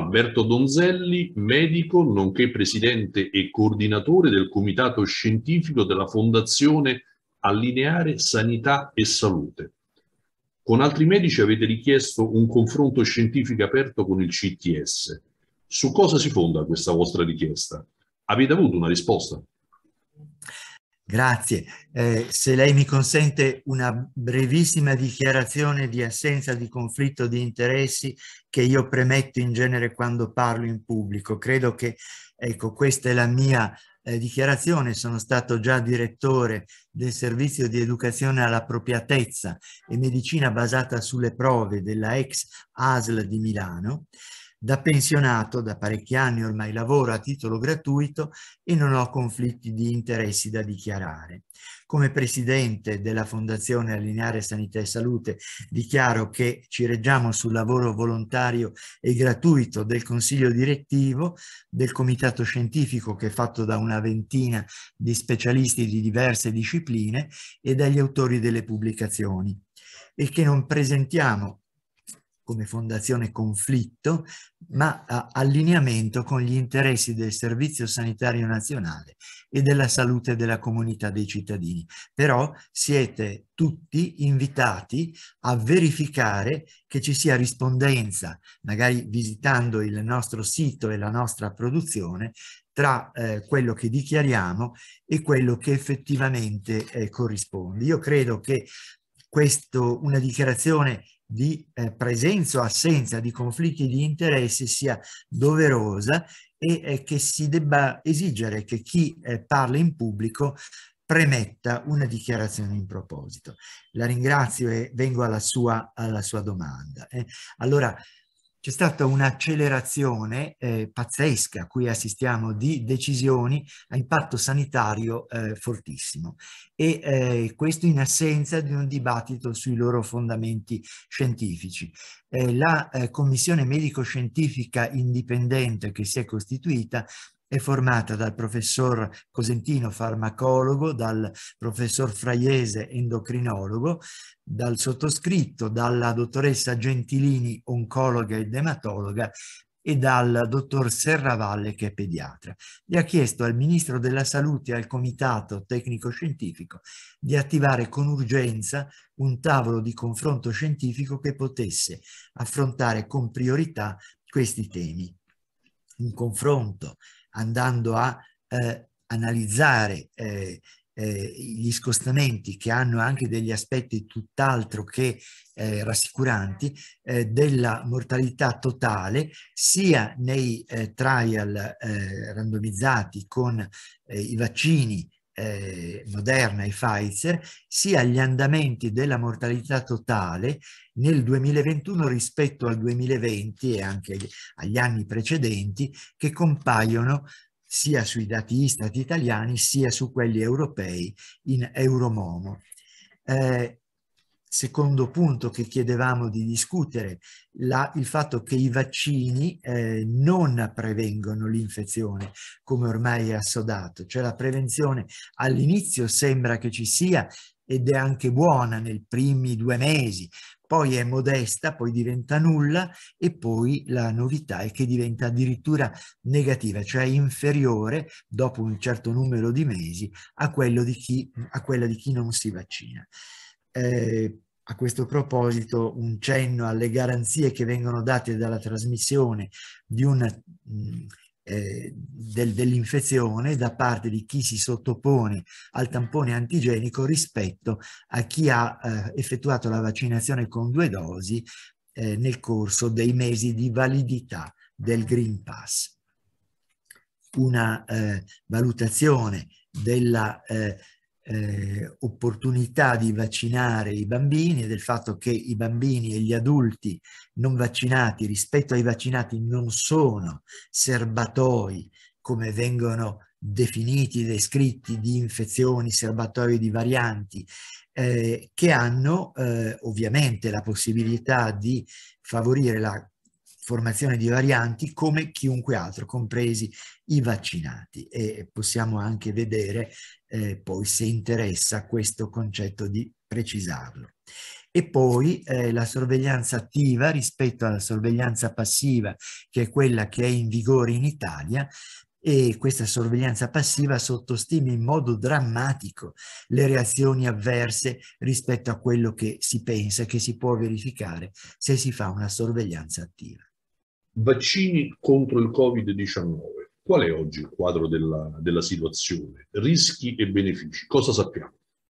Alberto Donzelli, medico, nonché presidente e coordinatore del comitato scientifico della Fondazione Allineare Sanità e Salute. Con altri medici avete richiesto un confronto scientifico aperto con il CTS. Su cosa si fonda questa vostra richiesta? Avete avuto una risposta? Grazie. Eh, se lei mi consente una brevissima dichiarazione di assenza di conflitto di interessi che io premetto in genere quando parlo in pubblico. Credo che, ecco, questa è la mia eh, dichiarazione. Sono stato già direttore del servizio di educazione all'appropriatezza e medicina basata sulle prove della ex ASL di Milano da pensionato, da parecchi anni ormai lavoro a titolo gratuito e non ho conflitti di interessi da dichiarare. Come presidente della Fondazione Allineare Sanità e Salute dichiaro che ci reggiamo sul lavoro volontario e gratuito del Consiglio direttivo, del Comitato Scientifico che è fatto da una ventina di specialisti di diverse discipline e dagli autori delle pubblicazioni e che non presentiamo come fondazione conflitto, ma allineamento con gli interessi del Servizio Sanitario Nazionale e della salute della comunità dei cittadini. Però siete tutti invitati a verificare che ci sia rispondenza, magari visitando il nostro sito e la nostra produzione, tra eh, quello che dichiariamo e quello che effettivamente eh, corrisponde. Io credo che questo, una dichiarazione di eh, presenza o assenza di conflitti di interesse sia doverosa e eh, che si debba esigere che chi eh, parla in pubblico premetta una dichiarazione in proposito. La ringrazio e vengo alla sua, alla sua domanda. Eh. Allora, c'è stata un'accelerazione eh, pazzesca a cui assistiamo di decisioni a impatto sanitario eh, fortissimo e eh, questo in assenza di un dibattito sui loro fondamenti scientifici. Eh, la eh, commissione medico-scientifica indipendente che si è costituita è formata dal professor Cosentino farmacologo, dal professor Fraiese endocrinologo, dal sottoscritto, dalla dottoressa Gentilini oncologa ed ematologa e dal dottor Serravalle che è pediatra. Gli ha chiesto al Ministro della Salute e al Comitato Tecnico Scientifico di attivare con urgenza un tavolo di confronto scientifico che potesse affrontare con priorità questi temi. Un confronto andando a eh, analizzare eh, eh, gli scostamenti che hanno anche degli aspetti tutt'altro che eh, rassicuranti eh, della mortalità totale sia nei eh, trial randomizzati con i vaccini eh, Moderna e Pfizer, sia gli andamenti della mortalità totale nel 2021 rispetto al 2020 e anche agli anni precedenti che compaiono sia sui dati Istat italiani sia su quelli europei in Euromomo. Eh, secondo punto che chiedevamo di discutere, la, il fatto che i vaccini eh, non prevengono l'infezione, come ormai è assodato, cioè la prevenzione all'inizio sembra che ci sia ed è anche buona nei primi due mesi, poi è modesta, poi diventa nulla e poi la novità è che diventa addirittura negativa, cioè inferiore dopo un certo numero di mesi a, di chi, a quella di chi non si vaccina eh, a questo proposito un cenno alle garanzie che vengono date dalla trasmissione mm, eh, del, dell'infezione da parte di chi si sottopone al tampone antigenico rispetto a chi ha eh, effettuato la vaccinazione con due dosi eh, nel corso dei mesi di validità del Green Pass. Una eh, valutazione della eh, eh, opportunità di vaccinare i bambini e del fatto che i bambini e gli adulti non vaccinati rispetto ai vaccinati non sono serbatoi come vengono definiti, descritti di infezioni, serbatoi di varianti, eh, che hanno eh, ovviamente la possibilità di favorire la formazione di varianti come chiunque altro, compresi i vaccinati. E possiamo anche vedere eh, poi se interessa questo concetto di precisarlo. E poi eh, la sorveglianza attiva rispetto alla sorveglianza passiva, che è quella che è in vigore in Italia, e questa sorveglianza passiva sottostima in modo drammatico le reazioni avverse rispetto a quello che si pensa che si può verificare se si fa una sorveglianza attiva. Vaccini contro il Covid-19. Qual è oggi il quadro della, della situazione? Rischi e benefici, cosa sappiamo?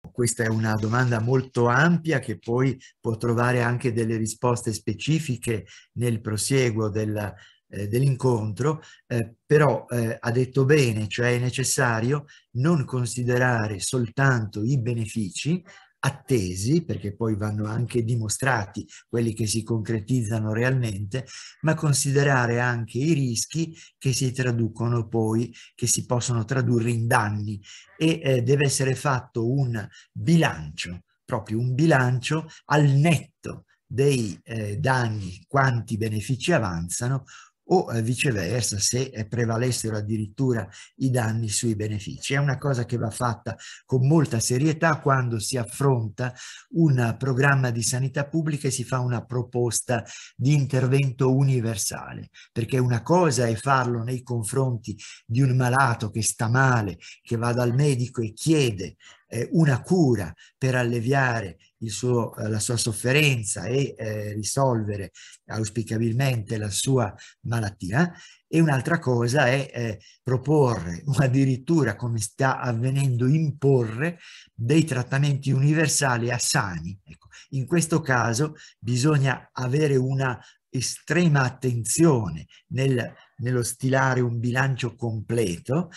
Questa è una domanda molto ampia che poi può trovare anche delle risposte specifiche nel prosieguo della, eh, dell'incontro, eh, però eh, ha detto bene, cioè è necessario non considerare soltanto i benefici, attesi, perché poi vanno anche dimostrati quelli che si concretizzano realmente, ma considerare anche i rischi che si traducono poi, che si possono tradurre in danni e eh, deve essere fatto un bilancio, proprio un bilancio al netto dei eh, danni, quanti benefici avanzano, o eh, viceversa se eh, prevalessero addirittura i danni sui benefici. È una cosa che va fatta con molta serietà quando si affronta un programma di sanità pubblica e si fa una proposta di intervento universale, perché una cosa è farlo nei confronti di un malato che sta male, che va dal medico e chiede eh, una cura per alleviare suo, eh, la sua sofferenza e eh, risolvere auspicabilmente la sua malattia e un'altra cosa è eh, proporre o addirittura come sta avvenendo imporre dei trattamenti universali a sani. Ecco, in questo caso bisogna avere una estrema attenzione nel, nello stilare un bilancio completo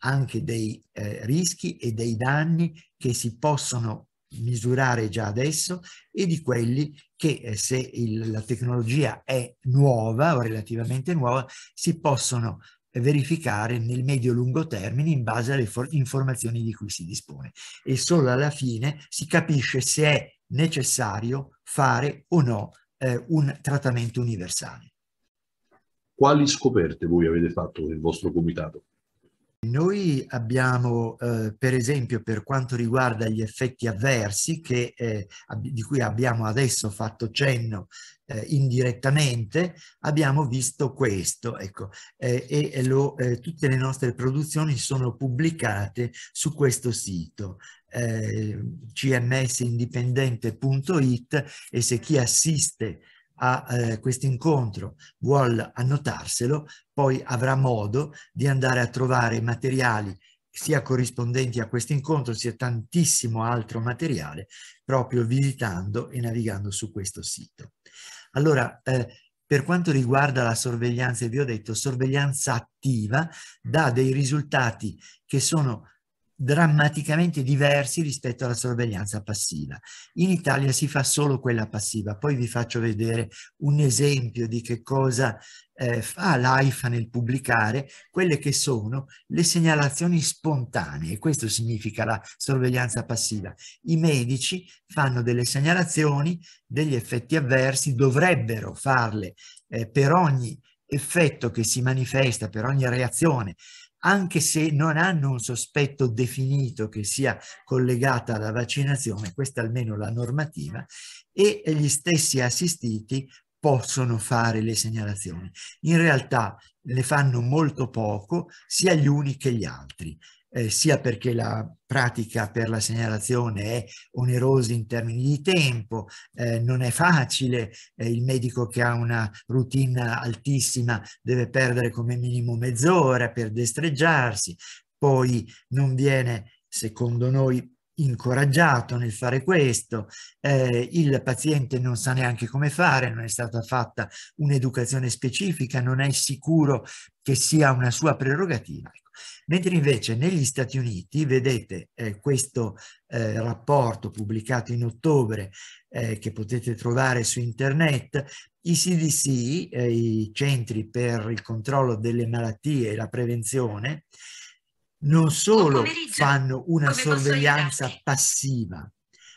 anche dei eh, rischi e dei danni che si possono misurare già adesso e di quelli che eh, se il, la tecnologia è nuova o relativamente nuova si possono verificare nel medio-lungo termine in base alle informazioni di cui si dispone e solo alla fine si capisce se è necessario fare o no eh, un trattamento universale. Quali scoperte voi avete fatto nel vostro comitato? Noi abbiamo, eh, per esempio, per quanto riguarda gli effetti avversi, che, eh, di cui abbiamo adesso fatto cenno eh, indirettamente, abbiamo visto questo. Ecco, eh, e lo, eh, tutte le nostre produzioni sono pubblicate su questo sito eh, cmsindipendente.it e se chi assiste a eh, questo incontro vuol annotarselo, poi avrà modo di andare a trovare materiali sia corrispondenti a questo incontro sia tantissimo altro materiale proprio visitando e navigando su questo sito. Allora, eh, per quanto riguarda la sorveglianza, vi ho detto, sorveglianza attiva dà dei risultati che sono drammaticamente diversi rispetto alla sorveglianza passiva. In Italia si fa solo quella passiva, poi vi faccio vedere un esempio di che cosa eh, fa l'AIFA nel pubblicare quelle che sono le segnalazioni spontanee, questo significa la sorveglianza passiva. I medici fanno delle segnalazioni degli effetti avversi, dovrebbero farle eh, per ogni effetto che si manifesta, per ogni reazione anche se non hanno un sospetto definito che sia collegata alla vaccinazione, questa almeno la normativa, e gli stessi assistiti possono fare le segnalazioni. In realtà ne fanno molto poco sia gli uni che gli altri eh, sia perché la pratica per la segnalazione è onerosa in termini di tempo, eh, non è facile, eh, il medico che ha una routine altissima deve perdere come minimo mezz'ora per destreggiarsi, poi non viene, secondo noi, incoraggiato nel fare questo, eh, il paziente non sa neanche come fare, non è stata fatta un'educazione specifica, non è sicuro che sia una sua prerogativa. Mentre invece negli Stati Uniti, vedete eh, questo eh, rapporto pubblicato in ottobre eh, che potete trovare su internet, i CDC, eh, i centri per il controllo delle malattie e la prevenzione, non solo fanno una sorveglianza passiva,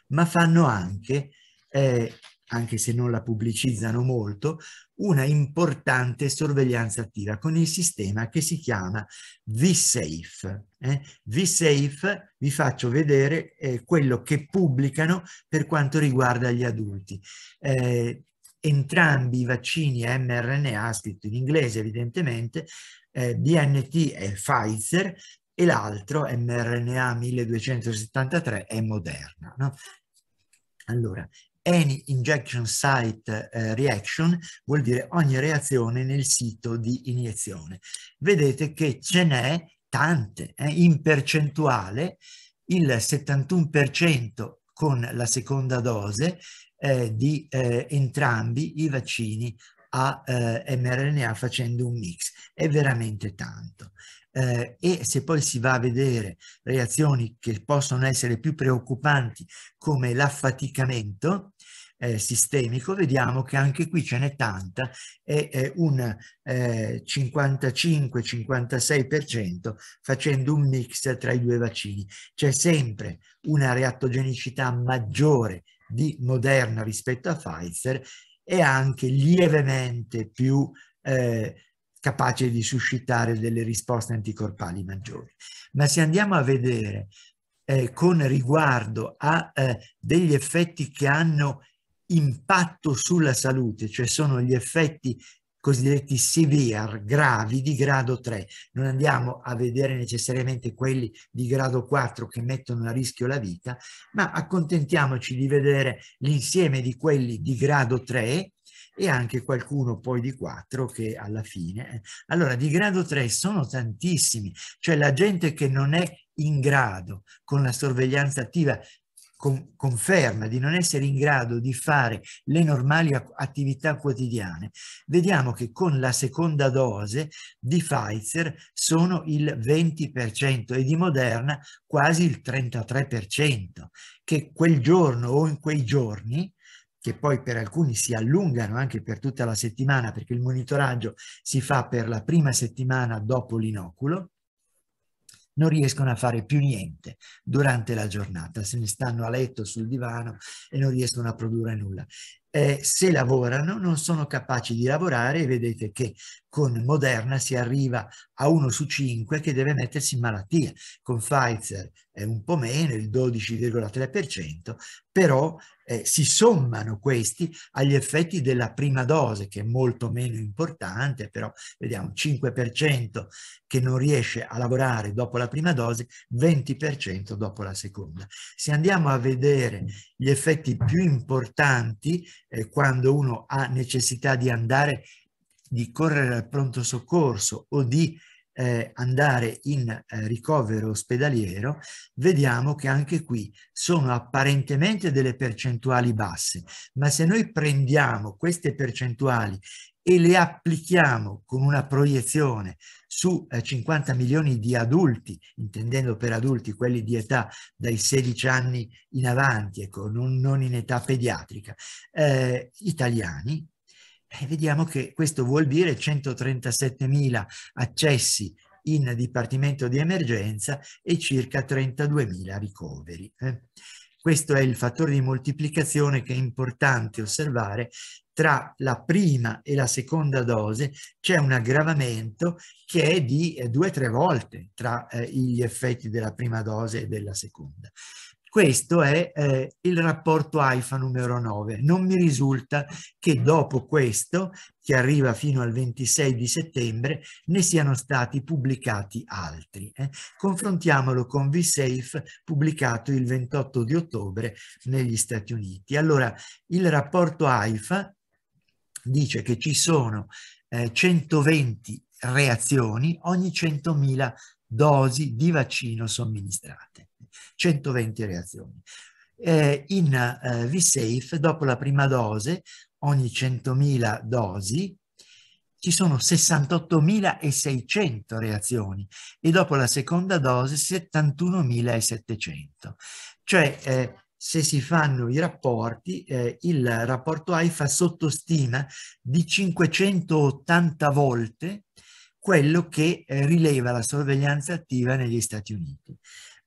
ma fanno anche eh, anche se non la pubblicizzano molto, una importante sorveglianza attiva con il sistema che si chiama V-Safe. Eh? V-Safe, vi faccio vedere eh, quello che pubblicano per quanto riguarda gli adulti. Eh, entrambi i vaccini mRNA, scritto in inglese evidentemente, eh, BNT è Pfizer e l'altro mRNA 1273 è Moderna. No? Allora, any injection site eh, reaction vuol dire ogni reazione nel sito di iniezione. Vedete che ce n'è tante, eh, in percentuale il 71% con la seconda dose eh, di eh, entrambi i vaccini a eh, mRNA facendo un mix. È veramente tanto eh, e se poi si va a vedere reazioni che possono essere più preoccupanti come l'affaticamento, eh, sistemico, vediamo che anche qui ce n'è tanta è, eh, un eh, 55-56% facendo un mix tra i due vaccini. C'è sempre una reattogenicità maggiore di Moderna rispetto a Pfizer e anche lievemente più eh, capace di suscitare delle risposte anticorpali maggiori. Ma se andiamo a vedere eh, con riguardo a eh, degli effetti che hanno impatto sulla salute, cioè sono gli effetti cosiddetti severe, gravi di grado 3. Non andiamo a vedere necessariamente quelli di grado 4 che mettono a rischio la vita, ma accontentiamoci di vedere l'insieme di quelli di grado 3 e anche qualcuno poi di quattro che alla fine. Eh, allora di grado 3 sono tantissimi, cioè la gente che non è in grado con la sorveglianza attiva conferma di non essere in grado di fare le normali attività quotidiane, vediamo che con la seconda dose di Pfizer sono il 20% e di Moderna quasi il 33%, che quel giorno o in quei giorni che poi per alcuni si allungano anche per tutta la settimana perché il monitoraggio si fa per la prima settimana dopo l'inoculo, non riescono a fare più niente durante la giornata, se ne stanno a letto sul divano e non riescono a produrre nulla eh, se lavorano non sono capaci di lavorare e vedete che con Moderna si arriva a uno su cinque che deve mettersi in malattia, con Pfizer è un po' meno, il 12,3%, però eh, si sommano questi agli effetti della prima dose che è molto meno importante, però vediamo 5% che non riesce a lavorare dopo la prima dose, 20% dopo la seconda. Se andiamo a vedere gli effetti più importanti eh, quando uno ha necessità di andare, di correre al pronto soccorso o di eh, andare in eh, ricovero ospedaliero, vediamo che anche qui sono apparentemente delle percentuali basse, ma se noi prendiamo queste percentuali e le applichiamo con una proiezione su 50 eh, milioni di adulti, intendendo per adulti quelli di età dai 16 anni in avanti, ecco, non, non in età pediatrica, eh, italiani, e vediamo che questo vuol dire 137 mila accessi in dipartimento di emergenza e circa 32 mila ricoveri. Eh. Questo è il fattore di moltiplicazione che è importante osservare. Tra la prima e la seconda dose c'è un aggravamento che è di eh, due o tre volte tra eh, gli effetti della prima dose e della seconda. Questo è eh, il rapporto AIFA numero 9. Non mi risulta che dopo questo, che arriva fino al 26 di settembre, ne siano stati pubblicati altri. Eh. Confrontiamolo con VSafe pubblicato il 28 di ottobre negli Stati Uniti. Allora, il rapporto AIFA dice che ci sono eh, 120 reazioni ogni 100.000 dosi di vaccino somministrate. 120 reazioni. Eh, in eh, V-Safe, dopo la prima dose, ogni 100.000 dosi, ci sono 68.600 reazioni e dopo la seconda dose 71.700. Cioè, eh, se si fanno i rapporti, eh, il rapporto AIFA sottostima di 580 volte quello che eh, rileva la sorveglianza attiva negli Stati Uniti.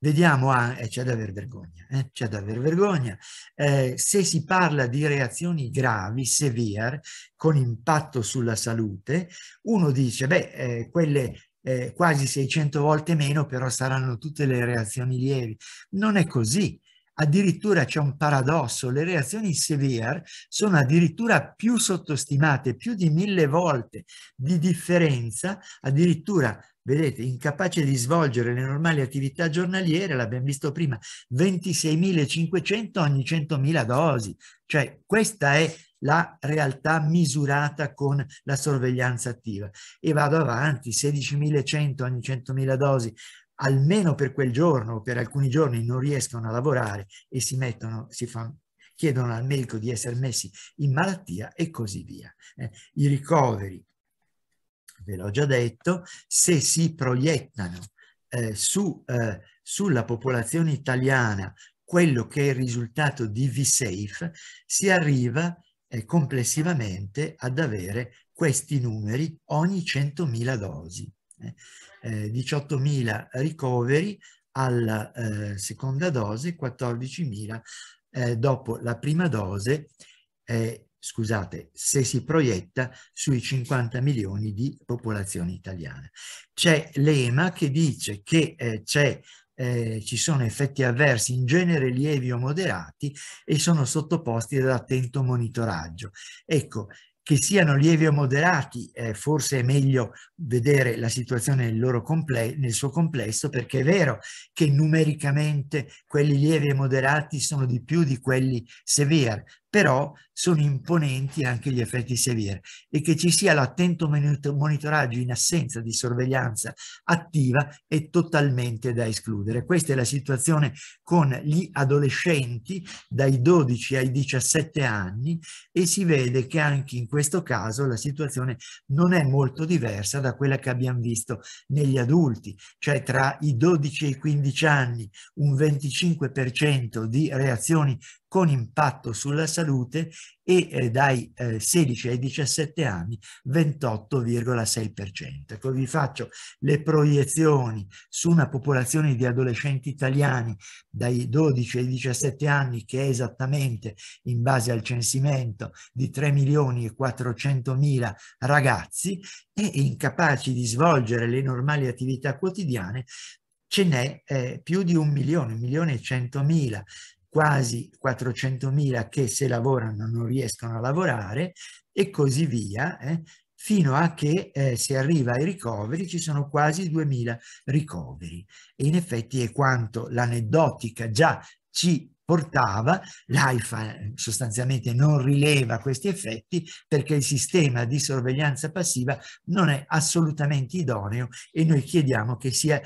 Vediamo, ah, eh, c'è da aver vergogna, eh, c'è da aver vergogna. Eh, se si parla di reazioni gravi, severe, con impatto sulla salute, uno dice, beh, eh, quelle eh, quasi 600 volte meno, però saranno tutte le reazioni lievi. Non è così addirittura c'è un paradosso, le reazioni severe sono addirittura più sottostimate, più di mille volte di differenza, addirittura vedete, incapace di svolgere le normali attività giornaliere, l'abbiamo visto prima, 26.500 ogni 100.000 dosi, cioè questa è la realtà misurata con la sorveglianza attiva e vado avanti, 16.100 ogni 100.000 dosi almeno per quel giorno, per alcuni giorni non riescono a lavorare e si mettono, si fanno, chiedono al medico di essere messi in malattia e così via. Eh, I ricoveri, ve l'ho già detto, se si proiettano eh, su, eh, sulla popolazione italiana quello che è il risultato di V-Safe, si arriva eh, complessivamente ad avere questi numeri ogni 100.000 dosi. Eh eh, 18.000 ricoveri alla eh, seconda dose, 14.000 eh, dopo la prima dose, eh, scusate, se si proietta sui 50 milioni di popolazione italiana. C'è l'EMA che dice che eh, c'è eh, ci sono effetti avversi in genere lievi o moderati e sono sottoposti ad attento monitoraggio. Ecco, che siano lievi o moderati, eh, forse è meglio vedere la situazione nel, comple nel suo complesso, perché è vero che numericamente quelli lievi e moderati sono di più di quelli severi, però sono imponenti anche gli effetti severi e che ci sia l'attento monitoraggio in assenza di sorveglianza attiva è totalmente da escludere. Questa è la situazione con gli adolescenti dai 12 ai 17 anni e si vede che anche in questo caso la situazione non è molto diversa da quella che abbiamo visto negli adulti, cioè tra i 12 e i 15 anni un 25% di reazioni con impatto sulla salute e eh, dai eh, 16 ai 17 anni 28,6%. Ecco, vi faccio le proiezioni su una popolazione di adolescenti italiani dai 12 ai 17 anni che è esattamente in base al censimento di 3 milioni e 400 mila ragazzi e incapaci di svolgere le normali attività quotidiane ce n'è eh, più di un milione, un milione e centomila quasi 400.000 che se lavorano non riescono a lavorare e così via, eh, fino a che eh, si arriva ai ricoveri, ci sono quasi 2.000 ricoveri. E in effetti è quanto l'aneddotica già ci portava, l'AIFA eh, sostanzialmente non rileva questi effetti perché il sistema di sorveglianza passiva non è assolutamente idoneo e noi chiediamo che sia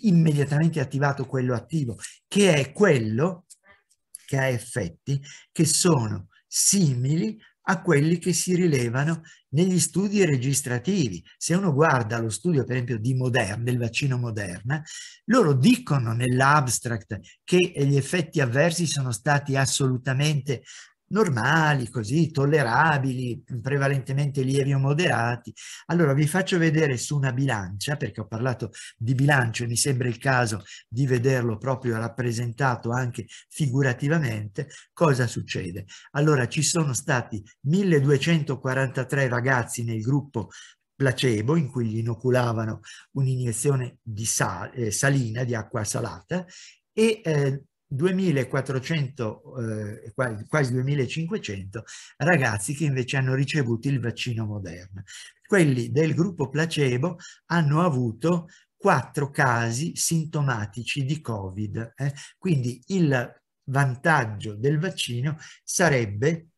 immediatamente attivato quello attivo, che è quello che ha effetti che sono simili a quelli che si rilevano negli studi registrativi. Se uno guarda lo studio, per esempio, di Moderna, del vaccino Moderna, loro dicono nell'abstract che gli effetti avversi sono stati assolutamente normali, così, tollerabili, prevalentemente lievi o moderati. Allora vi faccio vedere su una bilancia, perché ho parlato di bilancio e mi sembra il caso di vederlo proprio rappresentato anche figurativamente, cosa succede. Allora ci sono stati 1243 ragazzi nel gruppo placebo in cui gli inoculavano un'iniezione di sal, eh, salina, di acqua salata, e eh, 2400, eh, quasi 2500 ragazzi che invece hanno ricevuto il vaccino Moderna. Quelli del gruppo placebo hanno avuto quattro casi sintomatici di Covid. Eh? Quindi il vantaggio del vaccino sarebbe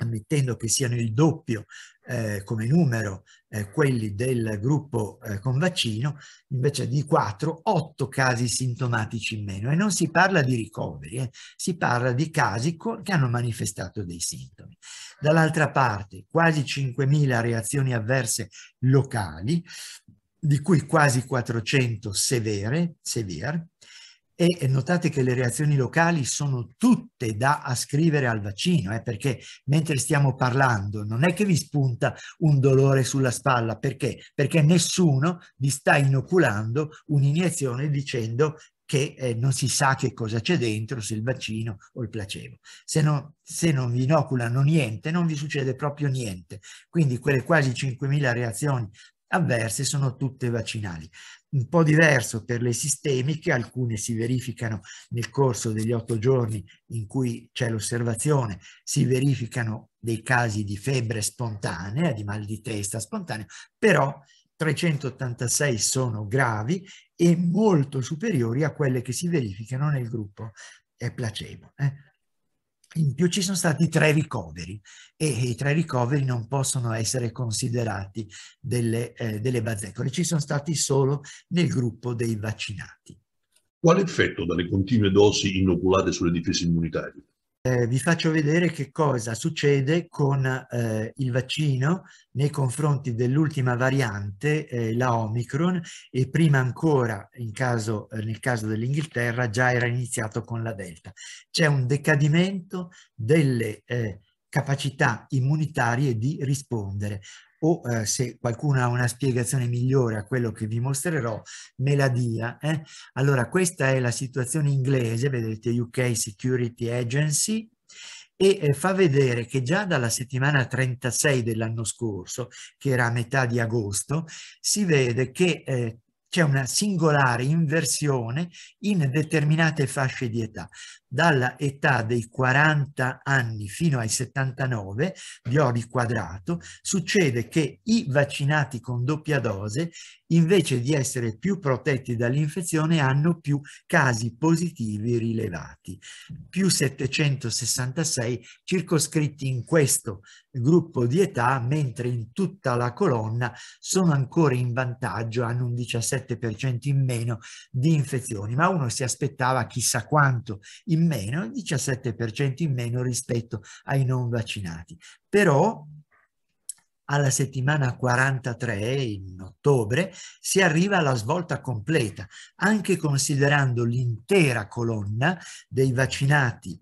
ammettendo che siano il doppio eh, come numero eh, quelli del gruppo eh, con vaccino, invece di 4, 8 casi sintomatici in meno. E non si parla di ricoveri, eh, si parla di casi che hanno manifestato dei sintomi. Dall'altra parte, quasi 5.000 reazioni avverse locali, di cui quasi 400 severe, severe e notate che le reazioni locali sono tutte da ascrivere al vaccino, eh, perché mentre stiamo parlando non è che vi spunta un dolore sulla spalla, perché? Perché nessuno vi sta inoculando un'iniezione dicendo che eh, non si sa che cosa c'è dentro, se il vaccino o il placebo. Se, no, se non vi inoculano niente, non vi succede proprio niente. Quindi quelle quasi 5.000 reazioni avverse sono tutte vaccinali un po' diverso per le sistemiche, alcune si verificano nel corso degli otto giorni in cui c'è l'osservazione, si verificano dei casi di febbre spontanea, di mal di testa spontanea, però 386 sono gravi e molto superiori a quelle che si verificano nel gruppo placebo. Eh? In più ci sono stati tre ricoveri e i tre ricoveri non possono essere considerati delle, eh, delle bazzecole, ci sono stati solo nel gruppo dei vaccinati. Quale effetto dalle continue dosi inoculate sulle difese immunitarie? eh, vi faccio vedere che cosa succede con eh, il vaccino nei confronti dell'ultima variante, eh, la Omicron, e prima ancora, caso, eh, nel caso dell'Inghilterra, già era iniziato con la Delta. C'è un decadimento delle eh, capacità immunitarie di rispondere o eh, se qualcuno ha una spiegazione migliore a quello che vi mostrerò, me la dia. Eh? Allora, questa è la situazione inglese, vedete UK Security Agency, e eh, fa vedere che già dalla settimana 36 dell'anno scorso, che era a metà di agosto, si vede che eh, c'è una singolare inversione in determinate fasce di età. Dalla età dei 40 anni fino ai 79, vi ho riquadrato, succede che i vaccinati con doppia dose, invece di essere più protetti dall'infezione, hanno più casi positivi rilevati, più 766 circoscritti in questo gruppo di età, mentre in tutta la colonna sono ancora in vantaggio, hanno un 17% in meno di infezioni, ma uno si aspettava chissà quanto in meno, il 17% in meno rispetto ai non vaccinati. Però alla settimana 43 in ottobre si arriva alla svolta completa, anche considerando l'intera colonna dei vaccinati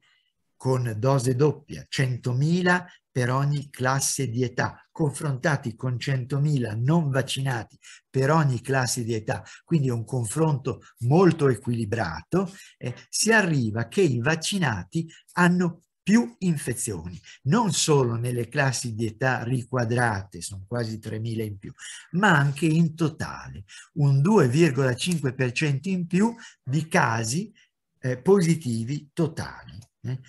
con dose doppia 100.000 per ogni classe di età, confrontati con 100.000 non vaccinati per ogni classe di età, quindi un confronto molto equilibrato, eh, si arriva che i vaccinati hanno più infezioni, non solo nelle classi di età riquadrate, sono quasi 3.000 in più, ma anche in totale, un 2,5% in più di casi eh, positivi totali. Eh.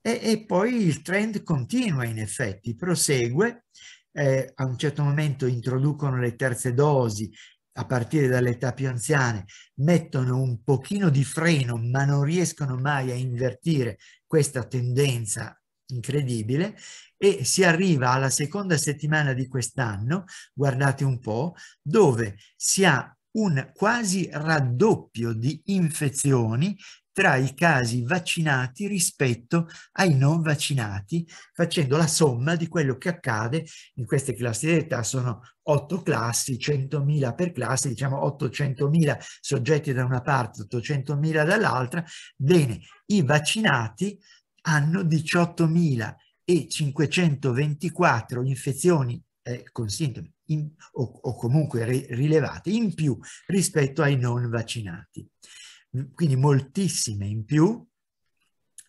E, e poi il trend continua in effetti, prosegue, eh, a un certo momento introducono le terze dosi a partire dall'età più anziane, mettono un pochino di freno ma non riescono mai a invertire questa tendenza incredibile e si arriva alla seconda settimana di quest'anno, guardate un po', dove si ha un quasi raddoppio di infezioni tra i casi vaccinati rispetto ai non vaccinati, facendo la somma di quello che accade in queste classi di età, sono otto classi, 100.000 per classe, diciamo 800.000 soggetti da una parte, 800.000 dall'altra, bene, i vaccinati hanno 18.524 infezioni eh, con sintomi in, o, o, comunque rilevate in più rispetto ai non vaccinati quindi moltissime in più,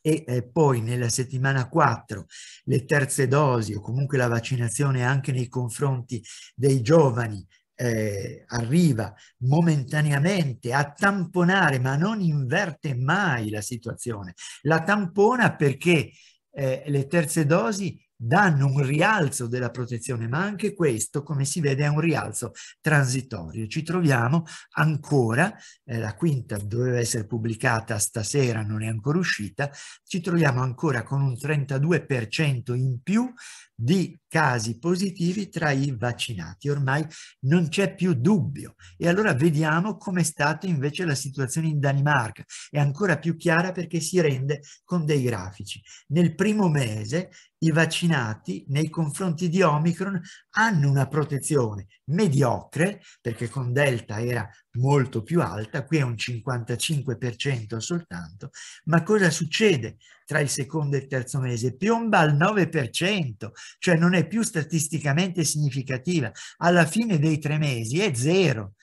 e eh, poi nella settimana 4 le terze dosi o comunque la vaccinazione anche nei confronti dei giovani eh, arriva momentaneamente a tamponare, ma non inverte mai la situazione. La tampona perché eh, le terze dosi danno un rialzo della protezione, ma anche questo, come si vede, è un rialzo transitorio. Ci troviamo ancora, eh, la quinta doveva essere pubblicata stasera, non è ancora uscita, ci troviamo ancora con un 32% in più di casi positivi tra i vaccinati. Ormai non c'è più dubbio. E allora vediamo com'è stata invece la situazione in Danimarca. È ancora più chiara perché si rende con dei grafici. Nel primo mese i vaccinati nei confronti di Omicron hanno una protezione mediocre, perché con Delta era molto più alta, qui è un 55% soltanto, ma cosa succede tra il secondo e il terzo mese? Piomba al 9%, cioè non è più statisticamente significativa, alla fine dei tre mesi è zero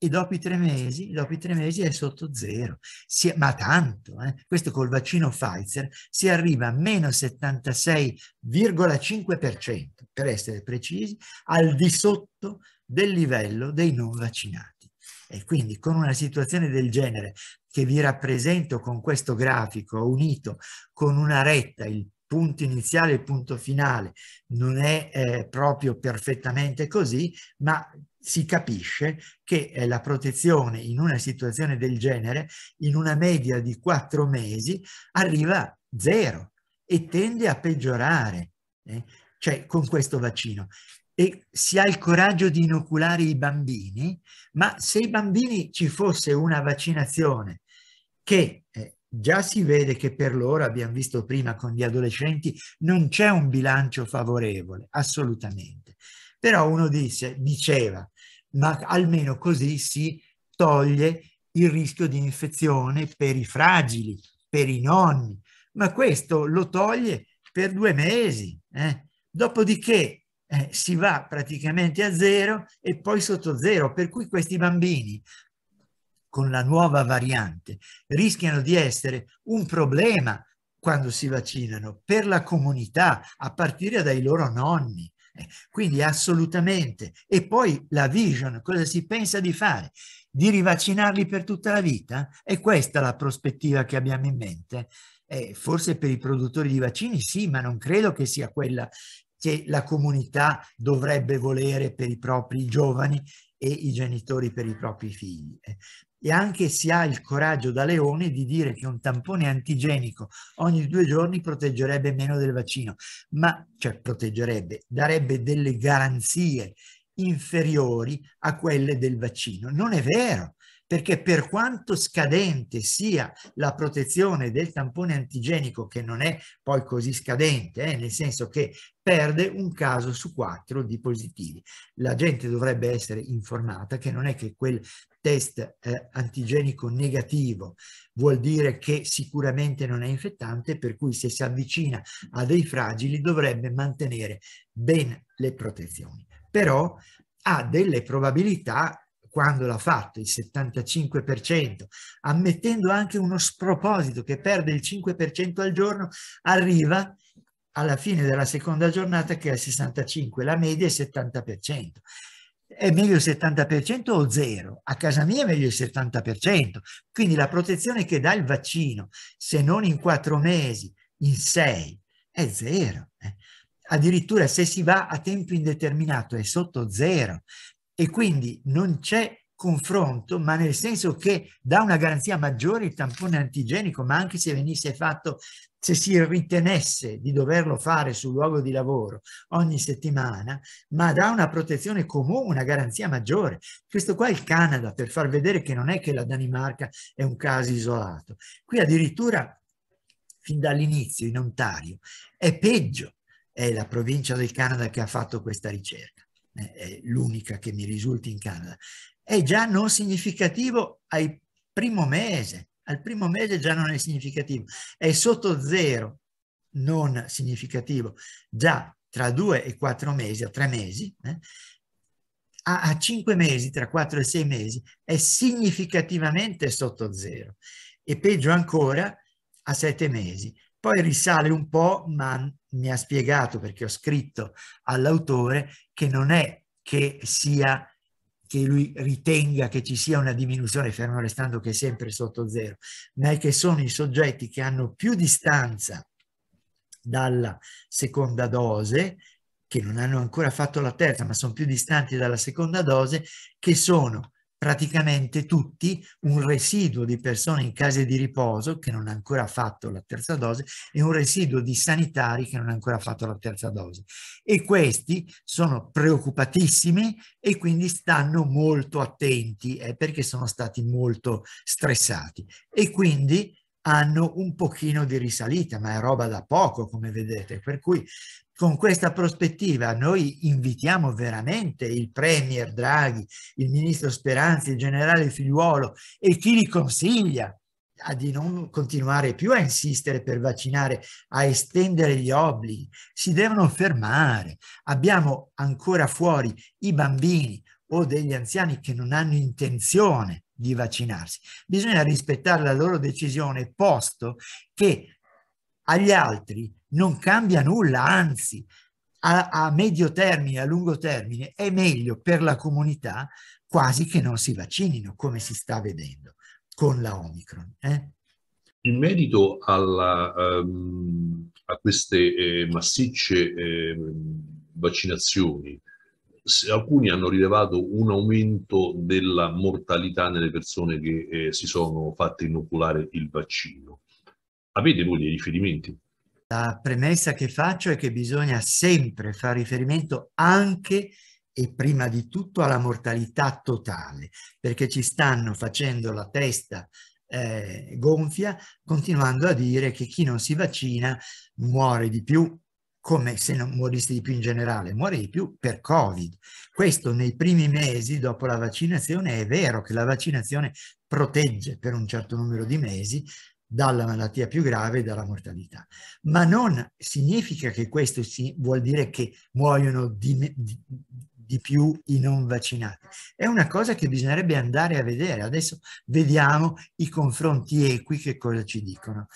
e dopo i tre mesi, dopo i tre mesi è sotto zero, si, ma tanto, eh? questo col vaccino Pfizer si arriva a meno 76,5% per essere precisi, al di sotto del livello dei non vaccinati. E quindi con una situazione del genere che vi rappresento con questo grafico unito con una retta, il punto iniziale e il punto finale non è eh, proprio perfettamente così, ma si capisce che eh, la protezione in una situazione del genere, in una media di quattro mesi, arriva a zero e tende a peggiorare, eh? cioè con questo vaccino e si ha il coraggio di inoculare i bambini, ma se i bambini ci fosse una vaccinazione che eh, già si vede che per loro, abbiamo visto prima con gli adolescenti, non c'è un bilancio favorevole, assolutamente. Però uno dice, diceva, ma almeno così si toglie il rischio di infezione per i fragili, per i nonni, ma questo lo toglie per due mesi. Eh? Dopodiché eh, si va praticamente a zero e poi sotto zero, per cui questi bambini con la nuova variante rischiano di essere un problema quando si vaccinano per la comunità, a partire dai loro nonni. Eh. Quindi assolutamente. E poi la vision, cosa si pensa di fare? Di rivaccinarli per tutta la vita? È questa la prospettiva che abbiamo in mente? Eh, forse per i produttori di vaccini sì, ma non credo che sia quella che la comunità dovrebbe volere per i propri giovani e i genitori per i propri figli. E anche si ha il coraggio da leone di dire che un tampone antigenico ogni due giorni proteggerebbe meno del vaccino, ma cioè proteggerebbe, darebbe delle garanzie inferiori a quelle del vaccino. Non è vero, perché per quanto scadente sia la protezione del tampone antigenico, che non è poi così scadente, eh, nel senso che perde un caso su quattro di positivi. La gente dovrebbe essere informata che non è che quel test eh, antigenico negativo vuol dire che sicuramente non è infettante, per cui se si avvicina a dei fragili dovrebbe mantenere ben le protezioni. Però ha delle probabilità quando l'ha fatto, il 75%, ammettendo anche uno sproposito che perde il 5% al giorno, arriva alla fine della seconda giornata che è il 65%, la media è il 70%. È meglio il 70% o zero? A casa mia è meglio il 70%. Quindi la protezione che dà il vaccino, se non in quattro mesi, in sei, è zero. Eh. Addirittura se si va a tempo indeterminato è sotto zero, e quindi non c'è confronto, ma nel senso che dà una garanzia maggiore il tampone antigenico, ma anche se venisse fatto, se si ritenesse di doverlo fare sul luogo di lavoro ogni settimana, ma dà una protezione comune, una garanzia maggiore. Questo qua è il Canada, per far vedere che non è che la Danimarca è un caso isolato. Qui addirittura, fin dall'inizio, in Ontario, è peggio, è la provincia del Canada che ha fatto questa ricerca è l'unica che mi risulti in Canada, è già non significativo al primo mese, al primo mese già non è significativo, è sotto zero, non significativo, già tra due e quattro mesi, o tre mesi, eh, a, a cinque mesi, tra quattro e sei mesi, è significativamente sotto zero e peggio ancora a sette mesi. Poi risale un po', ma mi ha spiegato perché ho scritto all'autore che non è che sia che lui ritenga che ci sia una diminuzione, fermo restando che è sempre sotto zero, ma è che sono i soggetti che hanno più distanza dalla seconda dose, che non hanno ancora fatto la terza, ma sono più distanti dalla seconda dose, che sono praticamente tutti un residuo di persone in case di riposo che non ha ancora fatto la terza dose e un residuo di sanitari che non ha ancora fatto la terza dose. E questi sono preoccupatissimi e quindi stanno molto attenti eh, perché sono stati molto stressati e quindi hanno un pochino di risalita, ma è roba da poco, come vedete. Per cui con questa prospettiva noi invitiamo veramente il Premier Draghi, il Ministro Speranzi, il Generale Figliuolo e chi li consiglia a di non continuare più a insistere per vaccinare, a estendere gli obblighi. Si devono fermare. Abbiamo ancora fuori i bambini o degli anziani che non hanno intenzione di vaccinarsi. Bisogna rispettare la loro decisione, posto che agli altri non cambia nulla, anzi a, a medio termine, a lungo termine è meglio per la comunità quasi che non si vaccinino, come si sta vedendo con la Omicron. Eh? In merito alla, um, a queste eh, massicce eh, vaccinazioni, alcuni hanno rilevato un aumento della mortalità nelle persone che eh, si sono fatte inoculare il vaccino. Avete voi dei riferimenti? La premessa che faccio è che bisogna sempre fare riferimento anche e prima di tutto alla mortalità totale, perché ci stanno facendo la testa eh, gonfia continuando a dire che chi non si vaccina muore di più come se non morisse di più in generale, muore di più per Covid. Questo nei primi mesi dopo la vaccinazione è vero che la vaccinazione protegge per un certo numero di mesi, dalla malattia più grave e dalla mortalità. Ma non significa che questo si, vuol dire che muoiono di, di, di più i non vaccinati. È una cosa che bisognerebbe andare a vedere. Adesso vediamo i confronti equi che cosa ci dicono.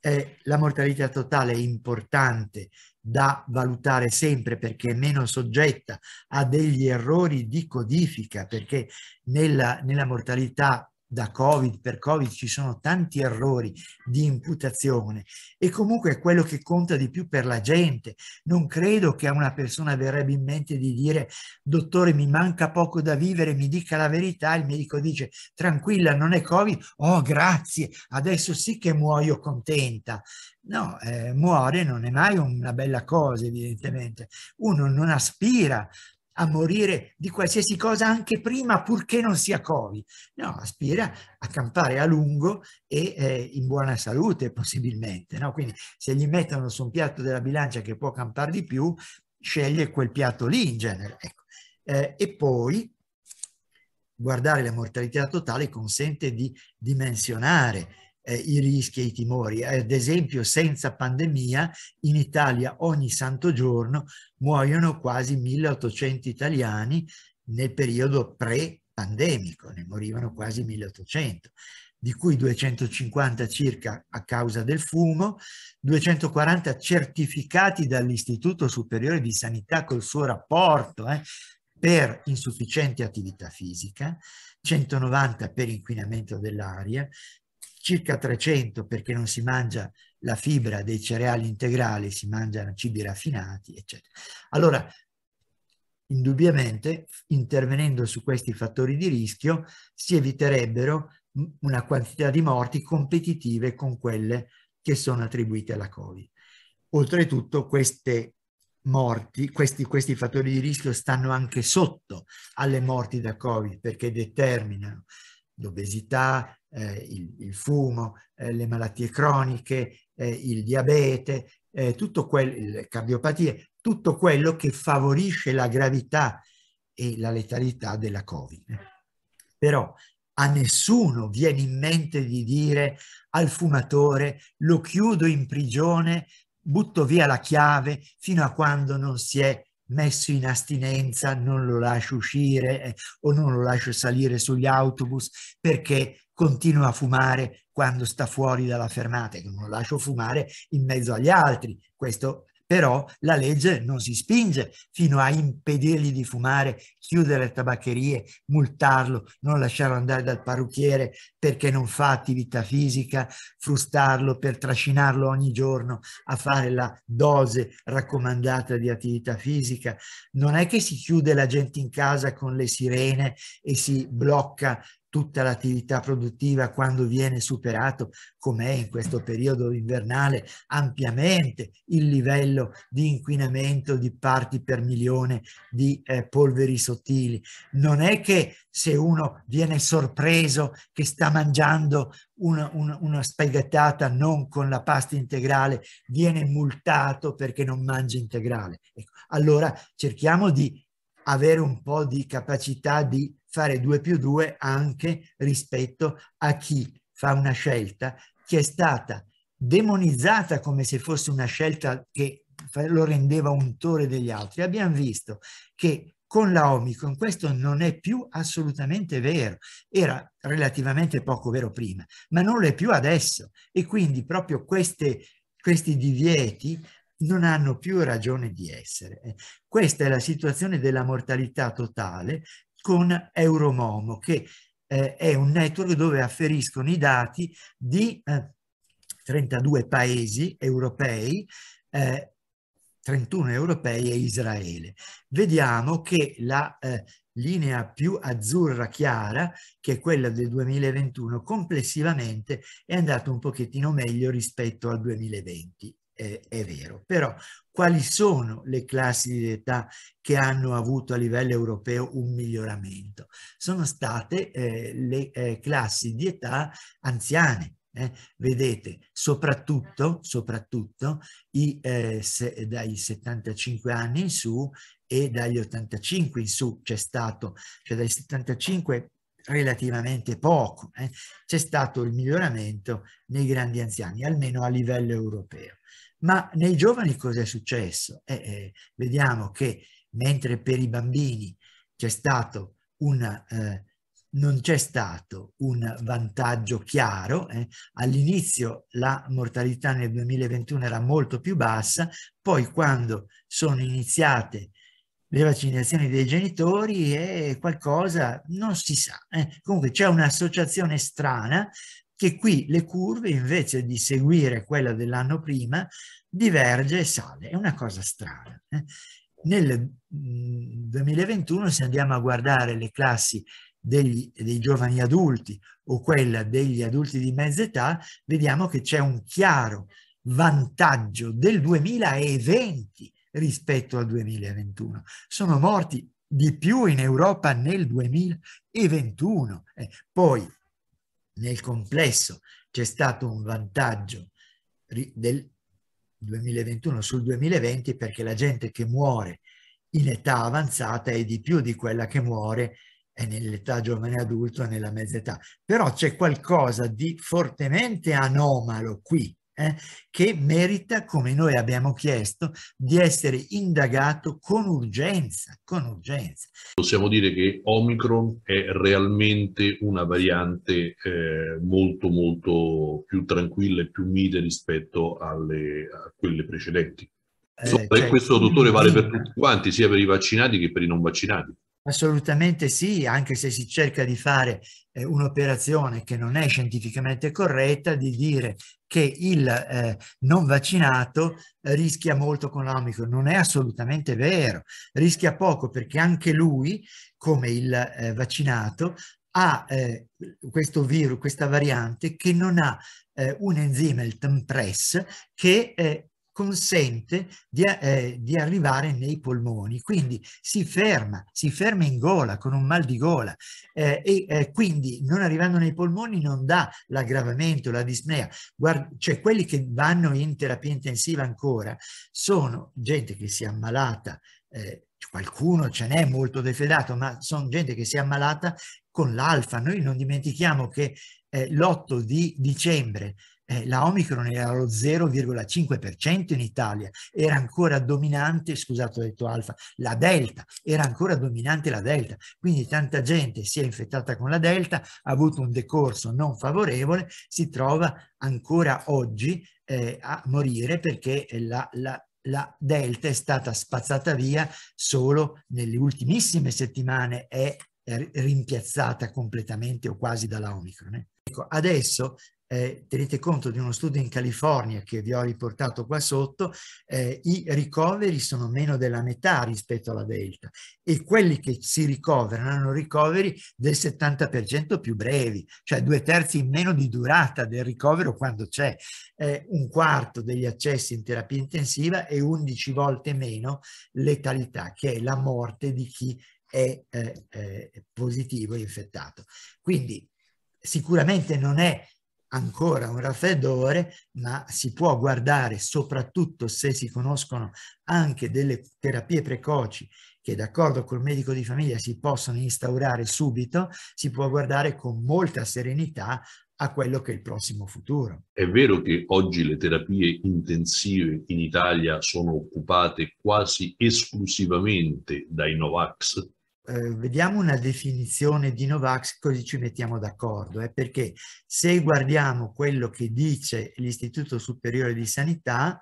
Eh, la mortalità totale è importante da valutare sempre perché è meno soggetta a degli errori di codifica, perché nella, nella mortalità da Covid, per Covid ci sono tanti errori di imputazione e comunque è quello che conta di più per la gente. Non credo che a una persona verrebbe in mente di dire dottore mi manca poco da vivere, mi dica la verità, il medico dice tranquilla non è Covid, oh grazie, adesso sì che muoio contenta. No, eh, muore non è mai una bella cosa evidentemente, uno non aspira a morire di qualsiasi cosa anche prima, purché non sia Covid. No, aspira a campare a lungo e eh, in buona salute possibilmente. No? Quindi se gli mettono su un piatto della bilancia che può campare di più, sceglie quel piatto lì in genere. Ecco. Eh, e poi guardare la mortalità totale consente di dimensionare eh, i rischi e i timori. Eh, ad esempio, senza pandemia, in Italia ogni santo giorno muoiono quasi 1800 italiani nel periodo pre-pandemico, ne morivano quasi 1800 di cui 250 circa a causa del fumo, 240 certificati dall'Istituto Superiore di Sanità col suo rapporto eh, per insufficiente attività fisica, 190 per inquinamento dell'aria, circa 300 perché non si mangia la fibra dei cereali integrali, si mangiano cibi raffinati, eccetera. Allora, indubbiamente, intervenendo su questi fattori di rischio, si eviterebbero una quantità di morti competitive con quelle che sono attribuite alla Covid. Oltretutto, queste morti, questi, questi fattori di rischio stanno anche sotto alle morti da Covid perché determinano l'obesità, eh, il, il, fumo, eh, le malattie croniche, eh, il diabete, eh, tutto quel, le cardiopatie, tutto quello che favorisce la gravità e la letalità della Covid. Però a nessuno viene in mente di dire al fumatore lo chiudo in prigione, butto via la chiave fino a quando non si è messo in astinenza, non lo lascio uscire eh, o non lo lascio salire sugli autobus perché continua a fumare quando sta fuori dalla fermata, e non lo lascio fumare in mezzo agli altri. Questo però la legge non si spinge fino a impedirgli di fumare, chiudere le tabaccherie, multarlo, non lasciarlo andare dal parrucchiere perché non fa attività fisica, frustarlo per trascinarlo ogni giorno a fare la dose raccomandata di attività fisica. Non è che si chiude la gente in casa con le sirene e si blocca tutta l'attività produttiva quando viene superato, come è in questo periodo invernale, ampiamente il livello di inquinamento di parti per milione di eh, polveri sottili. Non è che se uno viene sorpreso che sta mangiando una, una, una spaghettata non con la pasta integrale, viene multato perché non mangia integrale. Ecco. Allora cerchiamo di avere un po' di capacità di fare 2 più 2 anche rispetto a chi fa una scelta che è stata demonizzata come se fosse una scelta che lo rendeva untore degli altri. Abbiamo visto che con la Omicron questo non è più assolutamente vero, era relativamente poco vero prima, ma non lo è più adesso e quindi proprio queste, questi divieti non hanno più ragione di essere. Questa è la situazione della mortalità totale con Euromomo, che eh, è un network dove afferiscono i dati di eh, 32 paesi europei, eh, 31 europei e Israele. Vediamo che la eh, linea più azzurra chiara, che è quella del 2021, complessivamente è andata un pochettino meglio rispetto al 2020 eh, è vero. Però quali sono le classi di età che hanno avuto a livello europeo un miglioramento? Sono state eh, le eh, classi di età anziane. Eh. vedete, soprattutto, soprattutto i, eh, se, dai 75 anni in su e dagli 85 in su c'è stato, cioè dai 75 relativamente poco, eh? c'è stato il miglioramento nei grandi anziani, almeno a livello europeo. Ma nei giovani cosa è successo? Eh, eh, vediamo che mentre per i bambini c'è stato un, eh, non c'è stato un vantaggio chiaro, eh, all'inizio la mortalità nel 2021 era molto più bassa, poi quando sono iniziate le vaccinazioni dei genitori è qualcosa, non si sa. Eh, comunque c'è un'associazione strana che qui le curve invece di seguire quella dell'anno prima diverge e sale. È una cosa strana. Eh? Nel 2021 se andiamo a guardare le classi degli, dei giovani adulti o quella degli adulti di mezza età, vediamo che c'è un chiaro vantaggio del 2020 rispetto al 2021. Sono morti di più in Europa nel 2021. Eh, poi nel complesso c'è stato un vantaggio del 2021 sul 2020 perché la gente che muore in età avanzata è di più di quella che muore nell'età giovane adulto e nella mezza età. Però c'è qualcosa di fortemente anomalo qui, eh, che merita, come noi abbiamo chiesto, di essere indagato con urgenza, con urgenza. Possiamo dire che Omicron è realmente una variante eh, molto molto più tranquilla e più mite rispetto alle, a quelle precedenti. Eh, Insomma, eh, cioè, questo, dottore, vale per tutti quanti, sia per i vaccinati che per i non vaccinati. Assolutamente sì, anche se si cerca di fare eh, un'operazione che non è scientificamente corretta, di dire che il eh, non vaccinato rischia molto con l'Omicron. Non è assolutamente vero, rischia poco perché anche lui, come il eh, vaccinato, ha eh, questo virus, questa variante che non ha eh, un enzima, il TMPRESS, che eh, consente di, eh, eh, di, arrivare nei polmoni, quindi si ferma, si ferma in gola con un mal di gola eh, e eh, quindi non arrivando nei polmoni non dà l'aggravamento, la disnea, Guarda, cioè quelli che vanno in terapia intensiva ancora sono gente che si è ammalata, eh, qualcuno ce n'è molto defedato, ma sono gente che si è ammalata con l'alfa, noi non dimentichiamo che eh, l'8 di dicembre eh, la Omicron era allo 0,5% in Italia, era ancora dominante, scusate ho detto alfa, la delta, era ancora dominante la delta, quindi tanta gente si è infettata con la delta, ha avuto un decorso non favorevole, si trova ancora oggi eh, a morire perché la, la la delta è stata spazzata via solo nelle ultimissime settimane è rimpiazzata completamente o quasi dalla Omicron. Eh. Ecco, adesso eh, tenete conto di uno studio in California che vi ho riportato qua sotto, eh, i ricoveri sono meno della metà rispetto alla Delta e quelli che si ricoverano hanno ricoveri del 70% più brevi, cioè due terzi in meno di durata del ricovero quando c'è eh, un quarto degli accessi in terapia intensiva e 11 volte meno letalità, che è la morte di chi è eh, eh, positivo e infettato. Quindi sicuramente non è ancora un raffreddore, ma si può guardare soprattutto se si conoscono anche delle terapie precoci che d'accordo col medico di famiglia si possono instaurare subito, si può guardare con molta serenità a quello che è il prossimo futuro. È vero che oggi le terapie intensive in Italia sono occupate quasi esclusivamente dai Novax? Eh, vediamo una definizione di Novax così ci mettiamo d'accordo, eh, perché se guardiamo quello che dice l'Istituto Superiore di Sanità,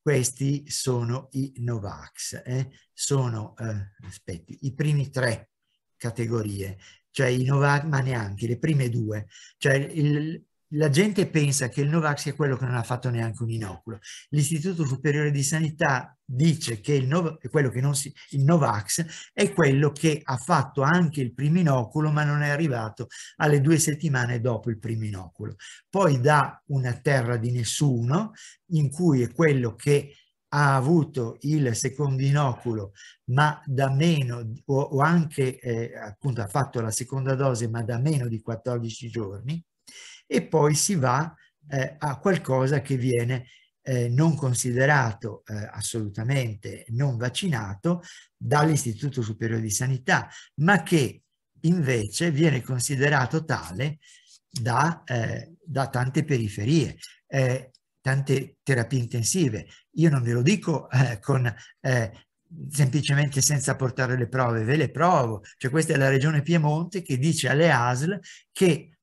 questi sono i Novax, eh, sono eh, aspetti, i primi tre categorie, cioè i Novax, ma neanche le prime due, cioè il, la gente pensa che il Novax sia quello che non ha fatto neanche un inoculo. L'Istituto Superiore di Sanità dice che il, no, quello che non si, il Novax è quello che ha fatto anche il primo inoculo ma non è arrivato alle due settimane dopo il primo inoculo. Poi da una terra di nessuno in cui è quello che ha avuto il secondo inoculo ma da meno o, o anche eh, appunto ha fatto la seconda dose ma da meno di 14 giorni e poi si va eh, a qualcosa che viene eh, non considerato eh, assolutamente non vaccinato dall'Istituto Superiore di Sanità, ma che invece viene considerato tale da, eh, da tante periferie eh, tante terapie intensive. Io non ve lo dico eh, con, eh, semplicemente senza portare le prove, ve le provo. Cioè questa è la regione Piemonte che dice alle ASL che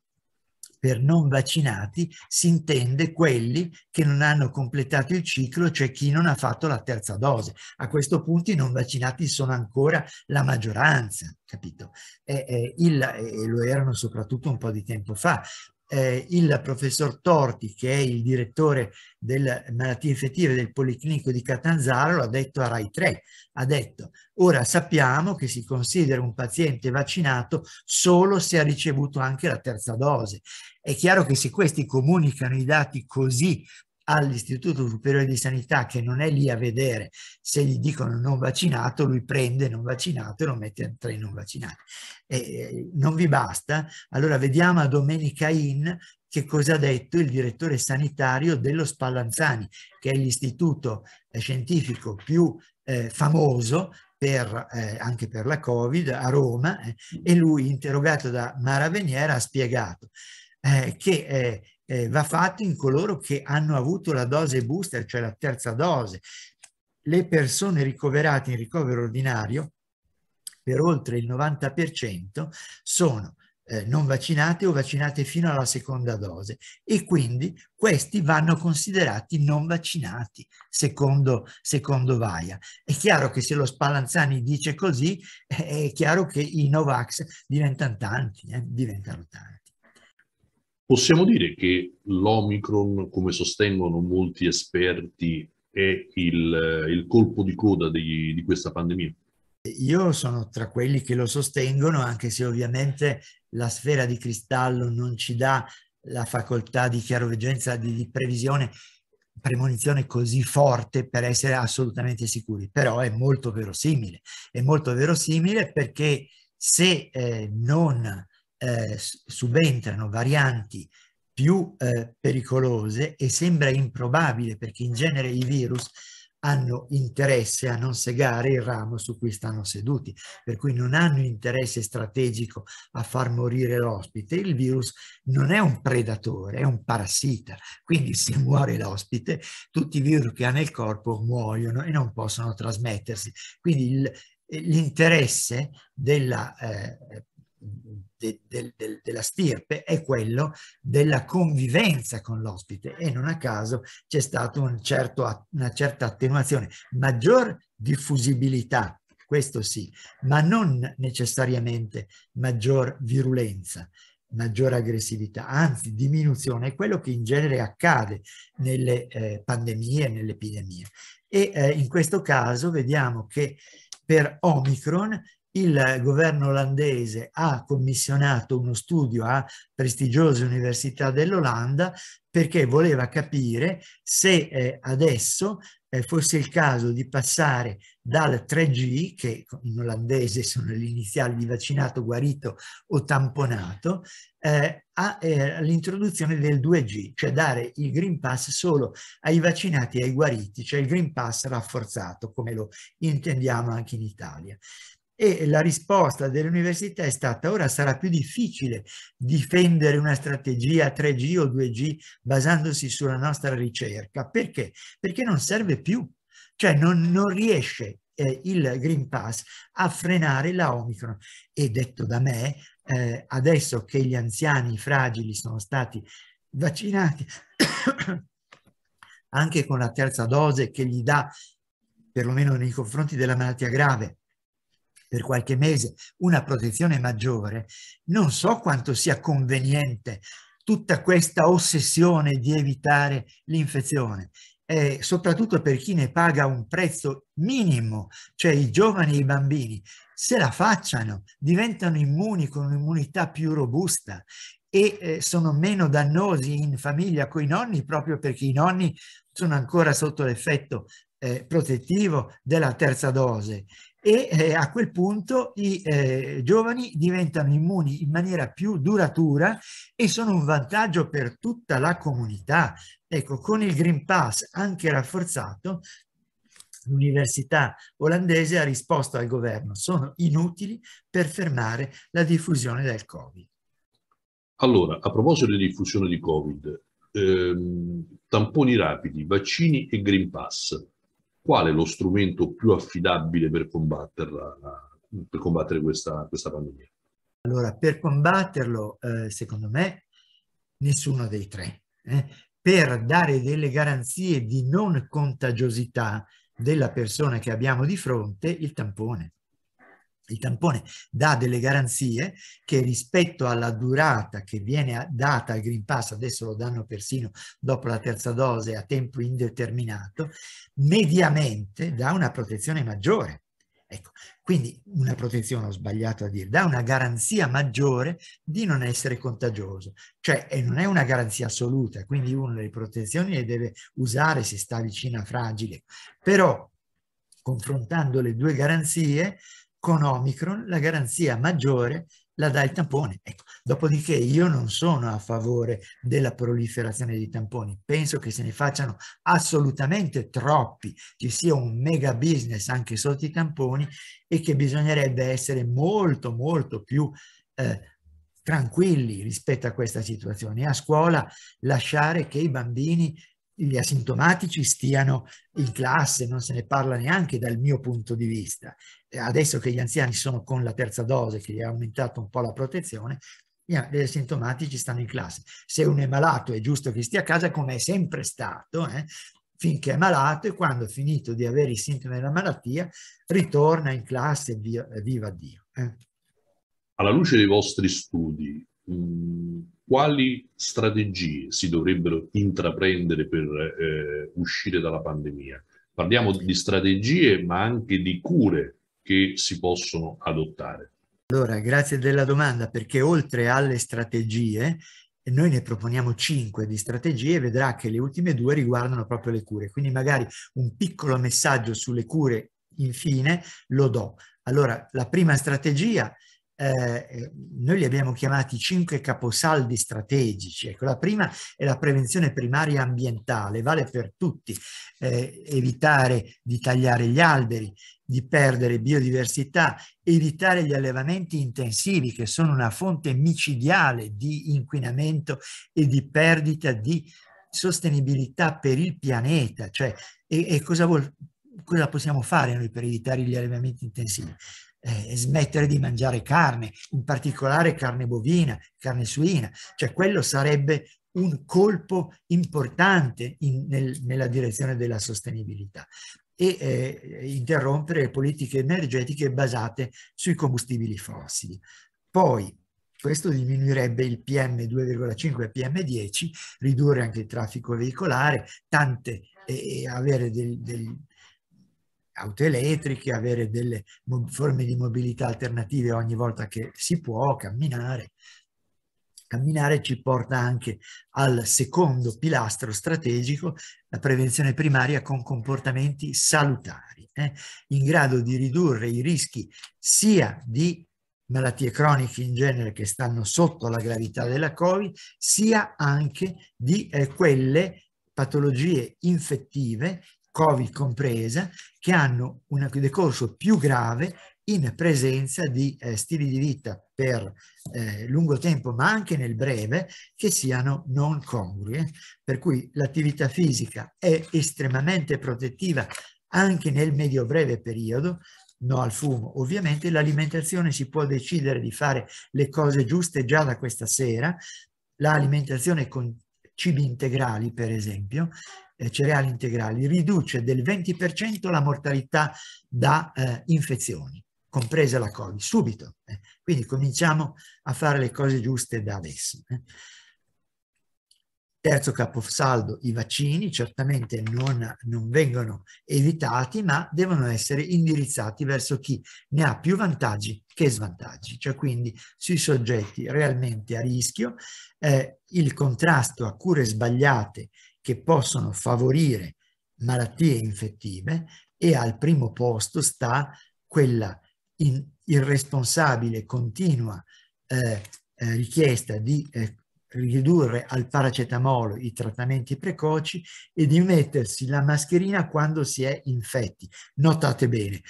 per non vaccinati si intende quelli che non hanno completato il ciclo, cioè chi non ha fatto la terza dose. A questo punto i non vaccinati sono ancora la maggioranza, capito? E, eh, e, eh, il, e eh, lo erano soprattutto un po' di tempo fa eh, il professor Torti, che è il direttore delle malattie infettive del Policlinico di Catanzaro, l'ha detto a Rai 3, ha detto ora sappiamo che si considera un paziente vaccinato solo se ha ricevuto anche la terza dose. È chiaro che se questi comunicano i dati così all'Istituto Superiore di Sanità che non è lì a vedere se gli dicono non vaccinato, lui prende non vaccinato e lo mette tra i non vaccinati. E non vi basta? Allora vediamo a Domenica In che cosa ha detto il direttore sanitario dello Spallanzani, che è l'istituto eh, scientifico più eh, famoso per, eh, anche per la Covid a Roma eh, e lui, interrogato da Mara Veniera, ha spiegato eh, che eh, eh, va fatto in coloro che hanno avuto la dose booster, cioè la terza dose. Le persone ricoverate in ricovero ordinario per oltre il 90% sono eh, non vaccinate o vaccinate fino alla seconda dose e quindi questi vanno considerati non vaccinati secondo, secondo Vaia. È chiaro che se lo Spallanzani dice così eh, è chiaro che i Novax diventano tanti, eh, diventano tanti. Possiamo dire che l'Omicron, come sostengono molti esperti, è il, il colpo di coda di, di questa pandemia? Io sono tra quelli che lo sostengono, anche se ovviamente la sfera di cristallo non ci dà la facoltà di chiaroveggenza, di, di, previsione, premonizione così forte per essere assolutamente sicuri, però è molto verosimile, è molto verosimile perché se eh, non eh, subentrano varianti più eh, pericolose e sembra improbabile perché in genere i virus hanno interesse a non segare il ramo su cui stanno seduti, per cui non hanno interesse strategico a far morire l'ospite. Il virus non è un predatore, è un parassita, quindi se muore l'ospite tutti i virus che ha nel corpo muoiono e non possono trasmettersi. Quindi l'interesse della eh, de, de, de, della stirpe è quello della convivenza con l'ospite e non a caso c'è stata un certo, una certa attenuazione, maggior diffusibilità, questo sì, ma non necessariamente maggior virulenza maggiore aggressività, anzi diminuzione, è quello che in genere accade nelle eh, pandemie, nelle epidemie. E eh, in questo caso vediamo che per Omicron il governo olandese ha commissionato uno studio a prestigiose università dell'Olanda perché voleva capire se eh, adesso eh, fosse il caso di passare dal 3G, che in olandese sono le iniziali di vaccinato, guarito o tamponato, eh, eh all'introduzione del 2G, cioè dare il Green Pass solo ai vaccinati e ai guariti, cioè il Green Pass rafforzato, come lo intendiamo anche in Italia. E la risposta dell'università è stata ora sarà più difficile difendere una strategia 3G o 2G basandosi sulla nostra ricerca. Perché? Perché non serve più, cioè non, non riesce eh, il Green Pass a frenare la Omicron. E detto da me, eh, adesso che gli anziani fragili sono stati vaccinati anche con la terza dose che gli dà, perlomeno nei confronti della malattia grave, per qualche mese una protezione maggiore, non so quanto sia conveniente tutta questa ossessione di evitare l'infezione. Eh, soprattutto per chi ne paga un prezzo minimo, cioè i giovani e i bambini, se la facciano, diventano immuni con un'immunità più robusta e eh, sono meno dannosi in famiglia con i nonni proprio perché i nonni sono ancora sotto l'effetto eh, protettivo della terza dose e eh, a quel punto i eh, giovani diventano immuni in maniera più duratura e sono un vantaggio per tutta la comunità. Ecco, con il Green Pass anche rafforzato, l'università olandese ha risposto al governo, sono inutili per fermare la diffusione del Covid. Allora, a proposito di diffusione di Covid, ehm, tamponi rapidi, vaccini e Green Pass qual è lo strumento più affidabile per, per combattere questa, questa, pandemia? Allora, per combatterlo, eh, secondo me, nessuno dei tre. Eh? Per dare delle garanzie di non contagiosità della persona che abbiamo di fronte, il tampone il tampone dà delle garanzie che rispetto alla durata che viene data al Green Pass, adesso lo danno persino dopo la terza dose a tempo indeterminato, mediamente dà una protezione maggiore. Ecco, quindi una protezione, ho sbagliato a dire, dà una garanzia maggiore di non essere contagioso, cioè non è una garanzia assoluta, quindi uno le protezioni le deve usare se sta vicino a fragile, però confrontando le due garanzie con Omicron la garanzia maggiore la dà il tampone. Ecco, dopodiché io non sono a favore della proliferazione di tamponi, penso che se ne facciano assolutamente troppi, ci sia un mega business anche sotto i tamponi e che bisognerebbe essere molto molto più eh, tranquilli rispetto a questa situazione a scuola lasciare che i bambini gli asintomatici stiano in classe, non se ne parla neanche dal mio punto di vista. Adesso che gli anziani sono con la terza dose, che gli ha aumentato un po' la protezione, gli asintomatici stanno in classe. Se uno è malato è giusto che stia a casa, come è sempre stato, eh, finché è malato e quando ha finito di avere i sintomi della malattia ritorna in classe, via, viva Dio. Eh. Alla luce dei vostri studi, mm, quali strategie si dovrebbero intraprendere per eh, uscire dalla pandemia. Parliamo di strategie ma anche di cure che si possono adottare. Allora, grazie della domanda perché oltre alle strategie, noi ne proponiamo cinque di strategie, vedrà che le ultime due riguardano proprio le cure, quindi magari un piccolo messaggio sulle cure infine lo do. Allora, la prima strategia è eh, eh, noi li abbiamo chiamati cinque caposaldi strategici. Ecco, la prima è la prevenzione primaria ambientale, vale per tutti, eh, evitare di tagliare gli alberi, di perdere biodiversità, evitare gli allevamenti intensivi che sono una fonte micidiale di inquinamento e di perdita di sostenibilità per il pianeta, cioè e, e cosa, vuol, cosa possiamo fare noi per evitare gli allevamenti intensivi? eh, smettere di mangiare carne, in particolare carne bovina, carne suina, cioè quello sarebbe un colpo importante in, nel, nella direzione della sostenibilità e eh, interrompere le politiche energetiche basate sui combustibili fossili. Poi questo diminuirebbe il PM2,5 e PM10, ridurre anche il traffico veicolare, tante e eh, avere del, del auto elettriche, avere delle forme di mobilità alternative ogni volta che si può, camminare. Camminare ci porta anche al secondo pilastro strategico, la prevenzione primaria con comportamenti salutari, eh, in grado di ridurre i rischi sia di malattie croniche in genere che stanno sotto la gravità della Covid, sia anche di eh, quelle patologie infettive Covid compresa, che hanno un decorso più grave in presenza di eh, stili di vita per eh, lungo tempo, ma anche nel breve, che siano non congrue. Eh. Per cui l'attività fisica è estremamente protettiva anche nel medio-breve periodo, no al fumo ovviamente, l'alimentazione si può decidere di fare le cose giuste già da questa sera, l'alimentazione con cibi integrali per esempio, eh, cereali integrali riduce del 20% la mortalità da eh, infezioni, compresa la Covid, subito. Eh. Quindi cominciamo a fare le cose giuste da adesso. Eh. Terzo caposaldo, i vaccini certamente non, non vengono evitati, ma devono essere indirizzati verso chi ne ha più vantaggi che svantaggi, cioè quindi sui soggetti realmente a rischio, eh, il contrasto a cure sbagliate che possono favorire malattie infettive e al primo posto sta quella in, irresponsabile, continua eh, eh, richiesta di eh, ridurre al paracetamolo i trattamenti precoci e di mettersi la mascherina quando si è infetti. Notate bene,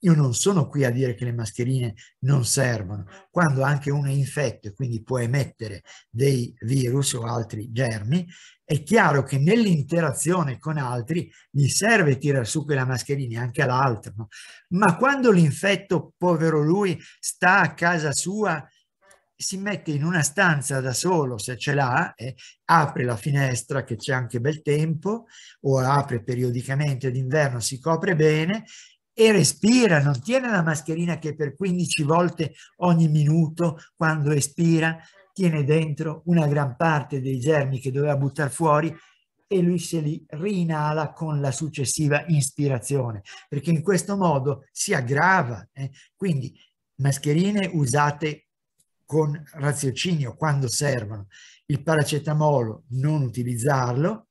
io non sono qui a dire che le mascherine non servono. Quando anche uno è infetto e quindi può emettere dei virus o altri germi, è chiaro che nell'interazione con altri gli serve tirare su quella mascherina e anche all'altro. No? Ma quando l'infetto, povero lui, sta a casa sua si mette in una stanza da solo se ce l'ha, eh, apre la finestra che c'è anche bel tempo o apre periodicamente d'inverno, si copre bene e respira, non tiene la mascherina che per 15 volte ogni minuto quando espira tiene dentro una gran parte dei germi che doveva buttare fuori e lui se li rinala con la successiva ispirazione, perché in questo modo si aggrava. Eh? Quindi mascherine usate con raziocinio quando servono. Il paracetamolo non utilizzarlo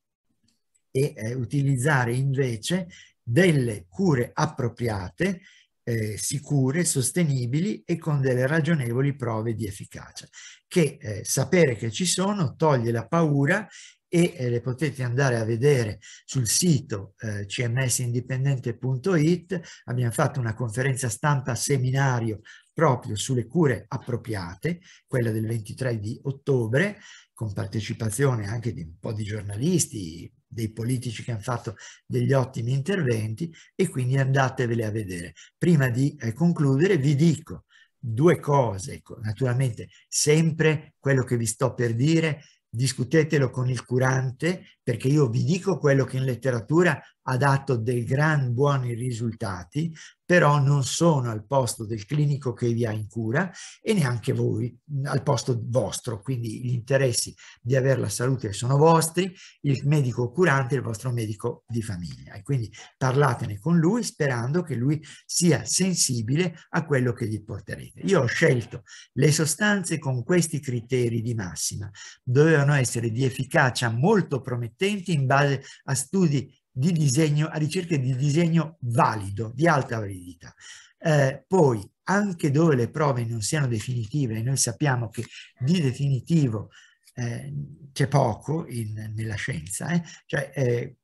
e eh, utilizzare invece delle cure appropriate, eh, sicure, sostenibili e con delle ragionevoli prove di efficacia, che eh, sapere che ci sono toglie la paura e eh, le potete andare a vedere sul sito eh, cmsindipendente.it. Abbiamo fatto una conferenza stampa seminario proprio sulle cure appropriate, quella del 23 di ottobre, con partecipazione anche di un po' di giornalisti, dei politici che hanno fatto degli ottimi interventi e quindi andatevele a vedere. Prima di eh, concludere vi dico due cose, ecco, naturalmente sempre quello che vi sto per dire, discutetelo con il curante perché io vi dico quello che in letteratura ha dato dei gran buoni risultati, però non sono al posto del clinico che vi ha in cura e neanche voi al posto vostro, quindi gli interessi di avere la salute sono vostri, il medico curante è il vostro medico di famiglia e quindi parlatene con lui sperando che lui sia sensibile a quello che gli porterete. Io ho scelto le sostanze con questi criteri di massima, dovevano essere di efficacia molto promettenti in base a studi di disegno, a ricerca di disegno valido, di alta validità. Eh, poi, anche dove le prove non siano definitive, e noi sappiamo che di definitivo eh, c'è poco in, nella scienza, eh? cioè eh,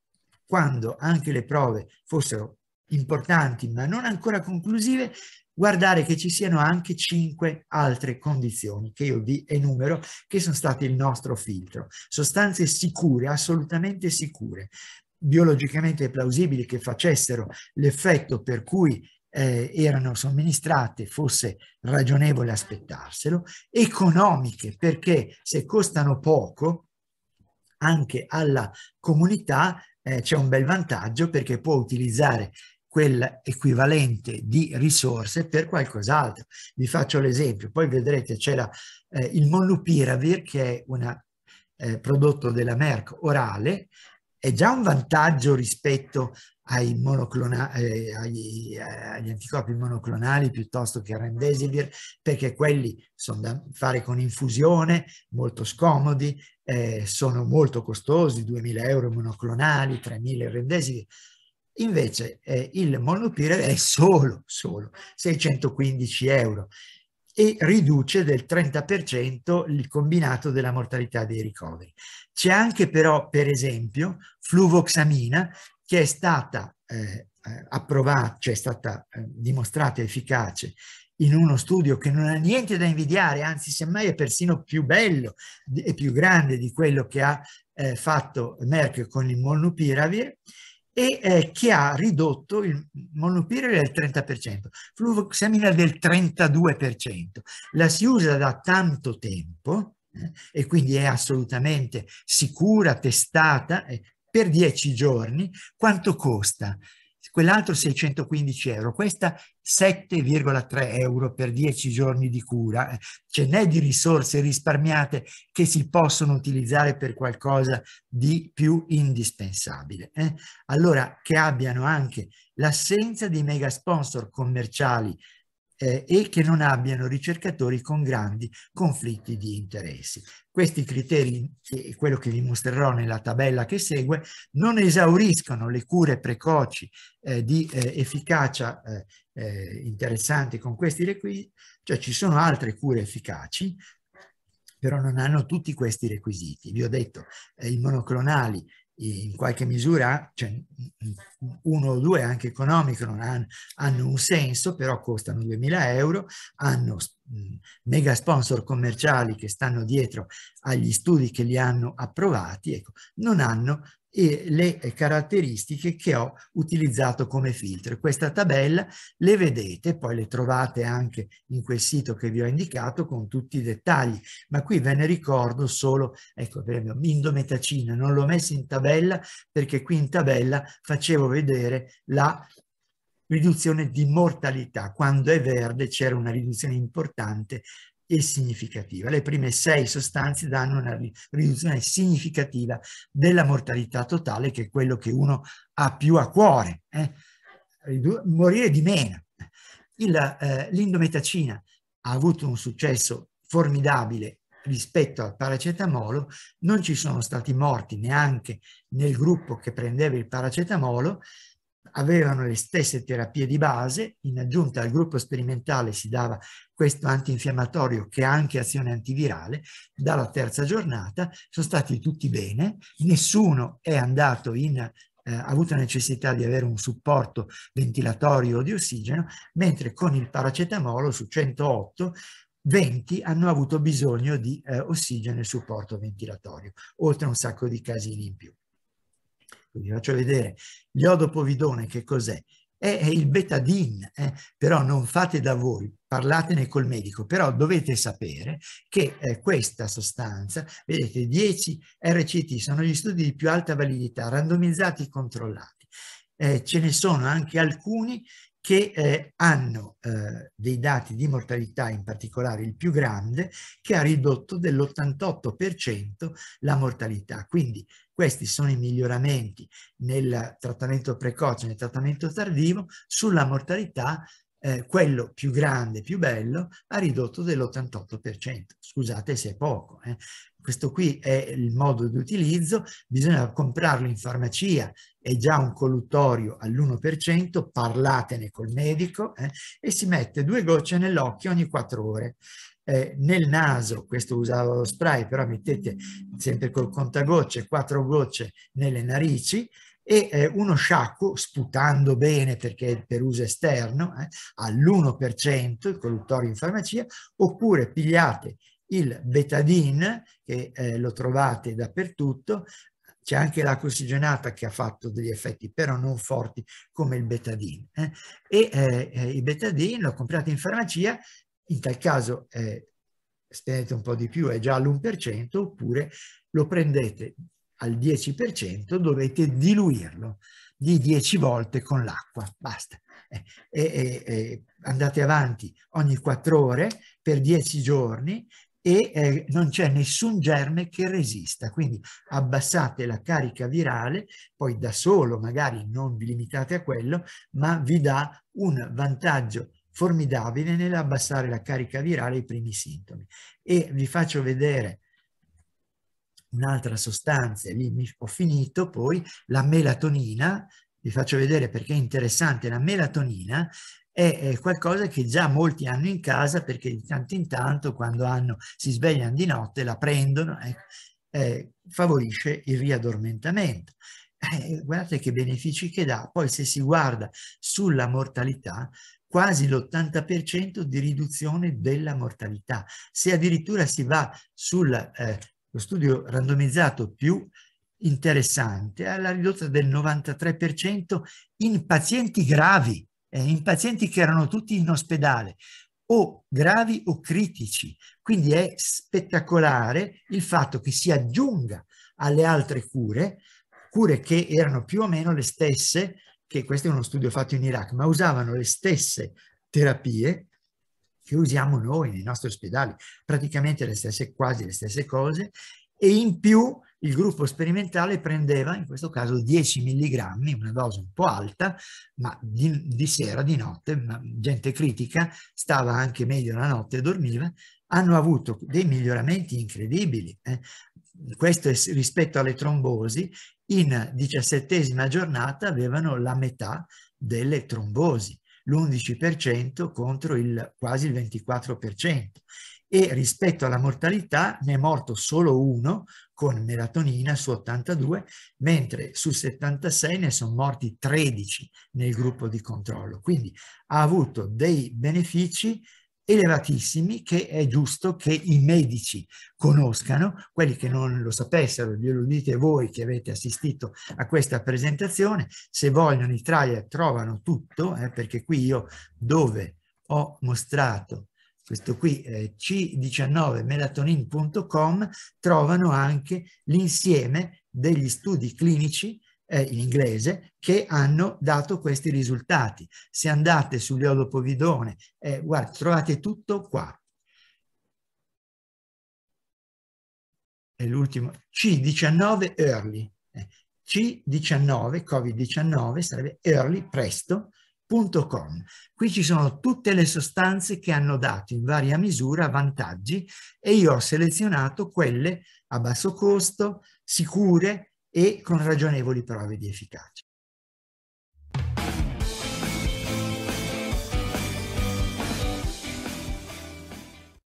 quando anche le prove fossero importanti ma non ancora conclusive, guardare che ci siano anche cinque altre condizioni che io vi enumero, che sono state il nostro filtro. Sostanze sicure, assolutamente sicure, biologicamente plausibili che facessero l'effetto per cui eh, erano somministrate fosse ragionevole aspettarselo, economiche perché se costano poco anche alla comunità eh, c'è un bel vantaggio perché può utilizzare quell'equivalente di risorse per qualcos'altro. Vi faccio l'esempio, poi vedrete c'è eh, il Molnupiravir che è un eh, prodotto della Merck orale è già un vantaggio rispetto ai eh, agli, eh, agli, anticorpi monoclonali piuttosto che a remdesivir, perché quelli sono da fare con infusione, molto scomodi, eh, sono molto costosi, 2.000 euro monoclonali, 3.000 remdesivir. Invece eh, il monopirevir è solo, solo 615 euro e riduce del 30% il combinato della mortalità dei ricoveri. C'è anche però, per esempio, fluvoxamina che è stata eh, eh, approvata, cioè è stata eh, dimostrata efficace in uno studio che non ha niente da invidiare, anzi semmai è persino più bello e più grande di quello che ha eh, fatto Merck con il molnupiravir, e eh, che ha ridotto il monopirene del 30%, fluvoxamina del 32%. La si usa da tanto tempo eh, e quindi è assolutamente sicura, testata eh, per 10 giorni. Quanto costa? quell'altro 615 euro, questa 7,3 euro per 10 giorni di cura, eh, ce cioè n'è di risorse risparmiate che si possono utilizzare per qualcosa di più indispensabile. Eh? Allora che abbiano anche l'assenza di mega sponsor commerciali eh, e che non abbiano ricercatori con grandi conflitti di interessi. Questi criteri, quello che vi mostrerò nella tabella che segue, non esauriscono le cure precoci eh, di eh, efficacia eh, eh, interessanti con questi requisiti, cioè ci sono altre cure efficaci, però non hanno tutti questi requisiti. Vi ho detto, i monoclonali in qualche misura, cioè uno o due anche economico, non hanno, hanno un senso, però costano 2000 euro, hanno mega sponsor commerciali che stanno dietro agli studi che li hanno approvati, ecco, non hanno e le caratteristiche che ho utilizzato come filtro. Questa tabella le vedete, poi le trovate anche in quel sito che vi ho indicato con tutti i dettagli, ma qui ve ne ricordo solo, ecco per esempio, indometacina, non l'ho messo in tabella perché qui in tabella facevo vedere la riduzione di mortalità, quando è verde c'era una riduzione importante e significativa. Le prime sei sostanze danno una riduzione significativa della mortalità totale, che è quello che uno ha più a cuore, eh? morire di meno. l'indometacina eh, ha avuto un successo formidabile rispetto al paracetamolo, non ci sono stati morti neanche nel gruppo che prendeva il paracetamolo, avevano le stesse terapie di base, in aggiunta al gruppo sperimentale si dava questo antinfiammatorio che ha anche azione antivirale, dalla terza giornata sono stati tutti bene, nessuno è andato in, eh, ha avuto necessità di avere un supporto ventilatorio o di ossigeno, mentre con il paracetamolo su 108 20 hanno avuto bisogno di eh, ossigeno e supporto ventilatorio, oltre a un sacco di casini in più vi faccio vedere, l'iodo povidone che cos'è? È, il betadine, eh? però non fate da voi, parlatene col medico, però dovete sapere che eh, questa sostanza, vedete 10 RCT sono gli studi di più alta validità, randomizzati e controllati, eh, ce ne sono anche alcuni che eh, hanno eh, dei dati di mortalità, in particolare il più grande, che ha ridotto dell'88% la mortalità. Quindi questi sono i miglioramenti nel trattamento precoce, nel trattamento tardivo, sulla mortalità eh, quello più grande, più bello, ha ridotto dell'88%. Scusate se è poco. Eh. Questo qui è il modo di utilizzo, bisogna comprarlo in farmacia, è già un collutorio all'1%, parlatene col medico eh, e si mette due gocce nell'occhio ogni quattro ore. Eh, nel naso, questo usava lo spray, però mettete sempre col contagocce, quattro gocce nelle narici e eh, uno sciacquo, sputando bene perché è per uso esterno, eh, all'1% il colluttorio in farmacia, oppure pigliate il betadine, che eh, lo trovate dappertutto, c'è anche l'acqua ossigenata che ha fatto degli effetti, però non forti come il betadine. Eh. E eh, eh il betadine lo comprate in farmacia, in tal caso eh, spendete un po' di più, è già all'1%, oppure lo prendete al 10%, dovete diluirlo di 10 volte con l'acqua, basta. E, e, e, andate avanti ogni 4 ore per 10 giorni e eh, non c'è nessun germe che resista, quindi abbassate la carica virale, poi da solo magari non vi limitate a quello, ma vi dà un vantaggio formidabile nell'abbassare la carica virale i primi sintomi. E vi faccio vedere un'altra sostanza, lì mi, ho finito, poi la melatonina, vi faccio vedere perché è interessante, la melatonina è, qualcosa che già molti hanno in casa perché di tanto in tanto quando hanno, si svegliano di notte la prendono, eh, eh, favorisce il riaddormentamento. Eh, guardate che benefici che dà. Poi se si guarda sulla mortalità, quasi l'80% di riduzione della mortalità. Se addirittura si va sul eh, lo studio randomizzato più interessante alla ridotta del 93% in pazienti gravi, eh, in pazienti che erano tutti in ospedale o gravi o critici. Quindi è spettacolare il fatto che si aggiunga alle altre cure, cure che erano più o meno le stesse, che questo è uno studio fatto in Iraq, ma usavano le stesse terapie, che usiamo noi nei nostri ospedali, praticamente le stesse, quasi le stesse cose, e in più il gruppo sperimentale prendeva in questo caso 10 mg, una dose un po' alta, ma di, di sera, di notte, gente critica, stava anche meglio la notte e dormiva, hanno avuto dei miglioramenti incredibili. Eh. Questo è rispetto alle trombosi, in diciassettesima giornata avevano la metà delle trombosi l'11% contro il quasi il 24% e rispetto alla mortalità ne è morto solo uno con melatonina su 82, mentre su 76 ne sono morti 13 nel gruppo di controllo. Quindi ha avuto dei benefici elevatissimi che è giusto che i medici conoscano, quelli che non lo sapessero, glielo dite voi che avete assistito a questa presentazione, se vogliono i trial trovano tutto, eh, perché qui io dove ho mostrato questo qui eh, c19melatonin.com trovano anche l'insieme degli studi clinici eh, in inglese che hanno dato questi risultati. Se andate sull'Iolo Povidone, eh, guarda, trovate tutto qua. È l'ultimo, C19 early, eh, C19, Covid-19 sarebbe early, presto, Qui ci sono tutte le sostanze che hanno dato in varia misura vantaggi e io ho selezionato quelle a basso costo, sicure, e con ragionevoli prove di efficacia.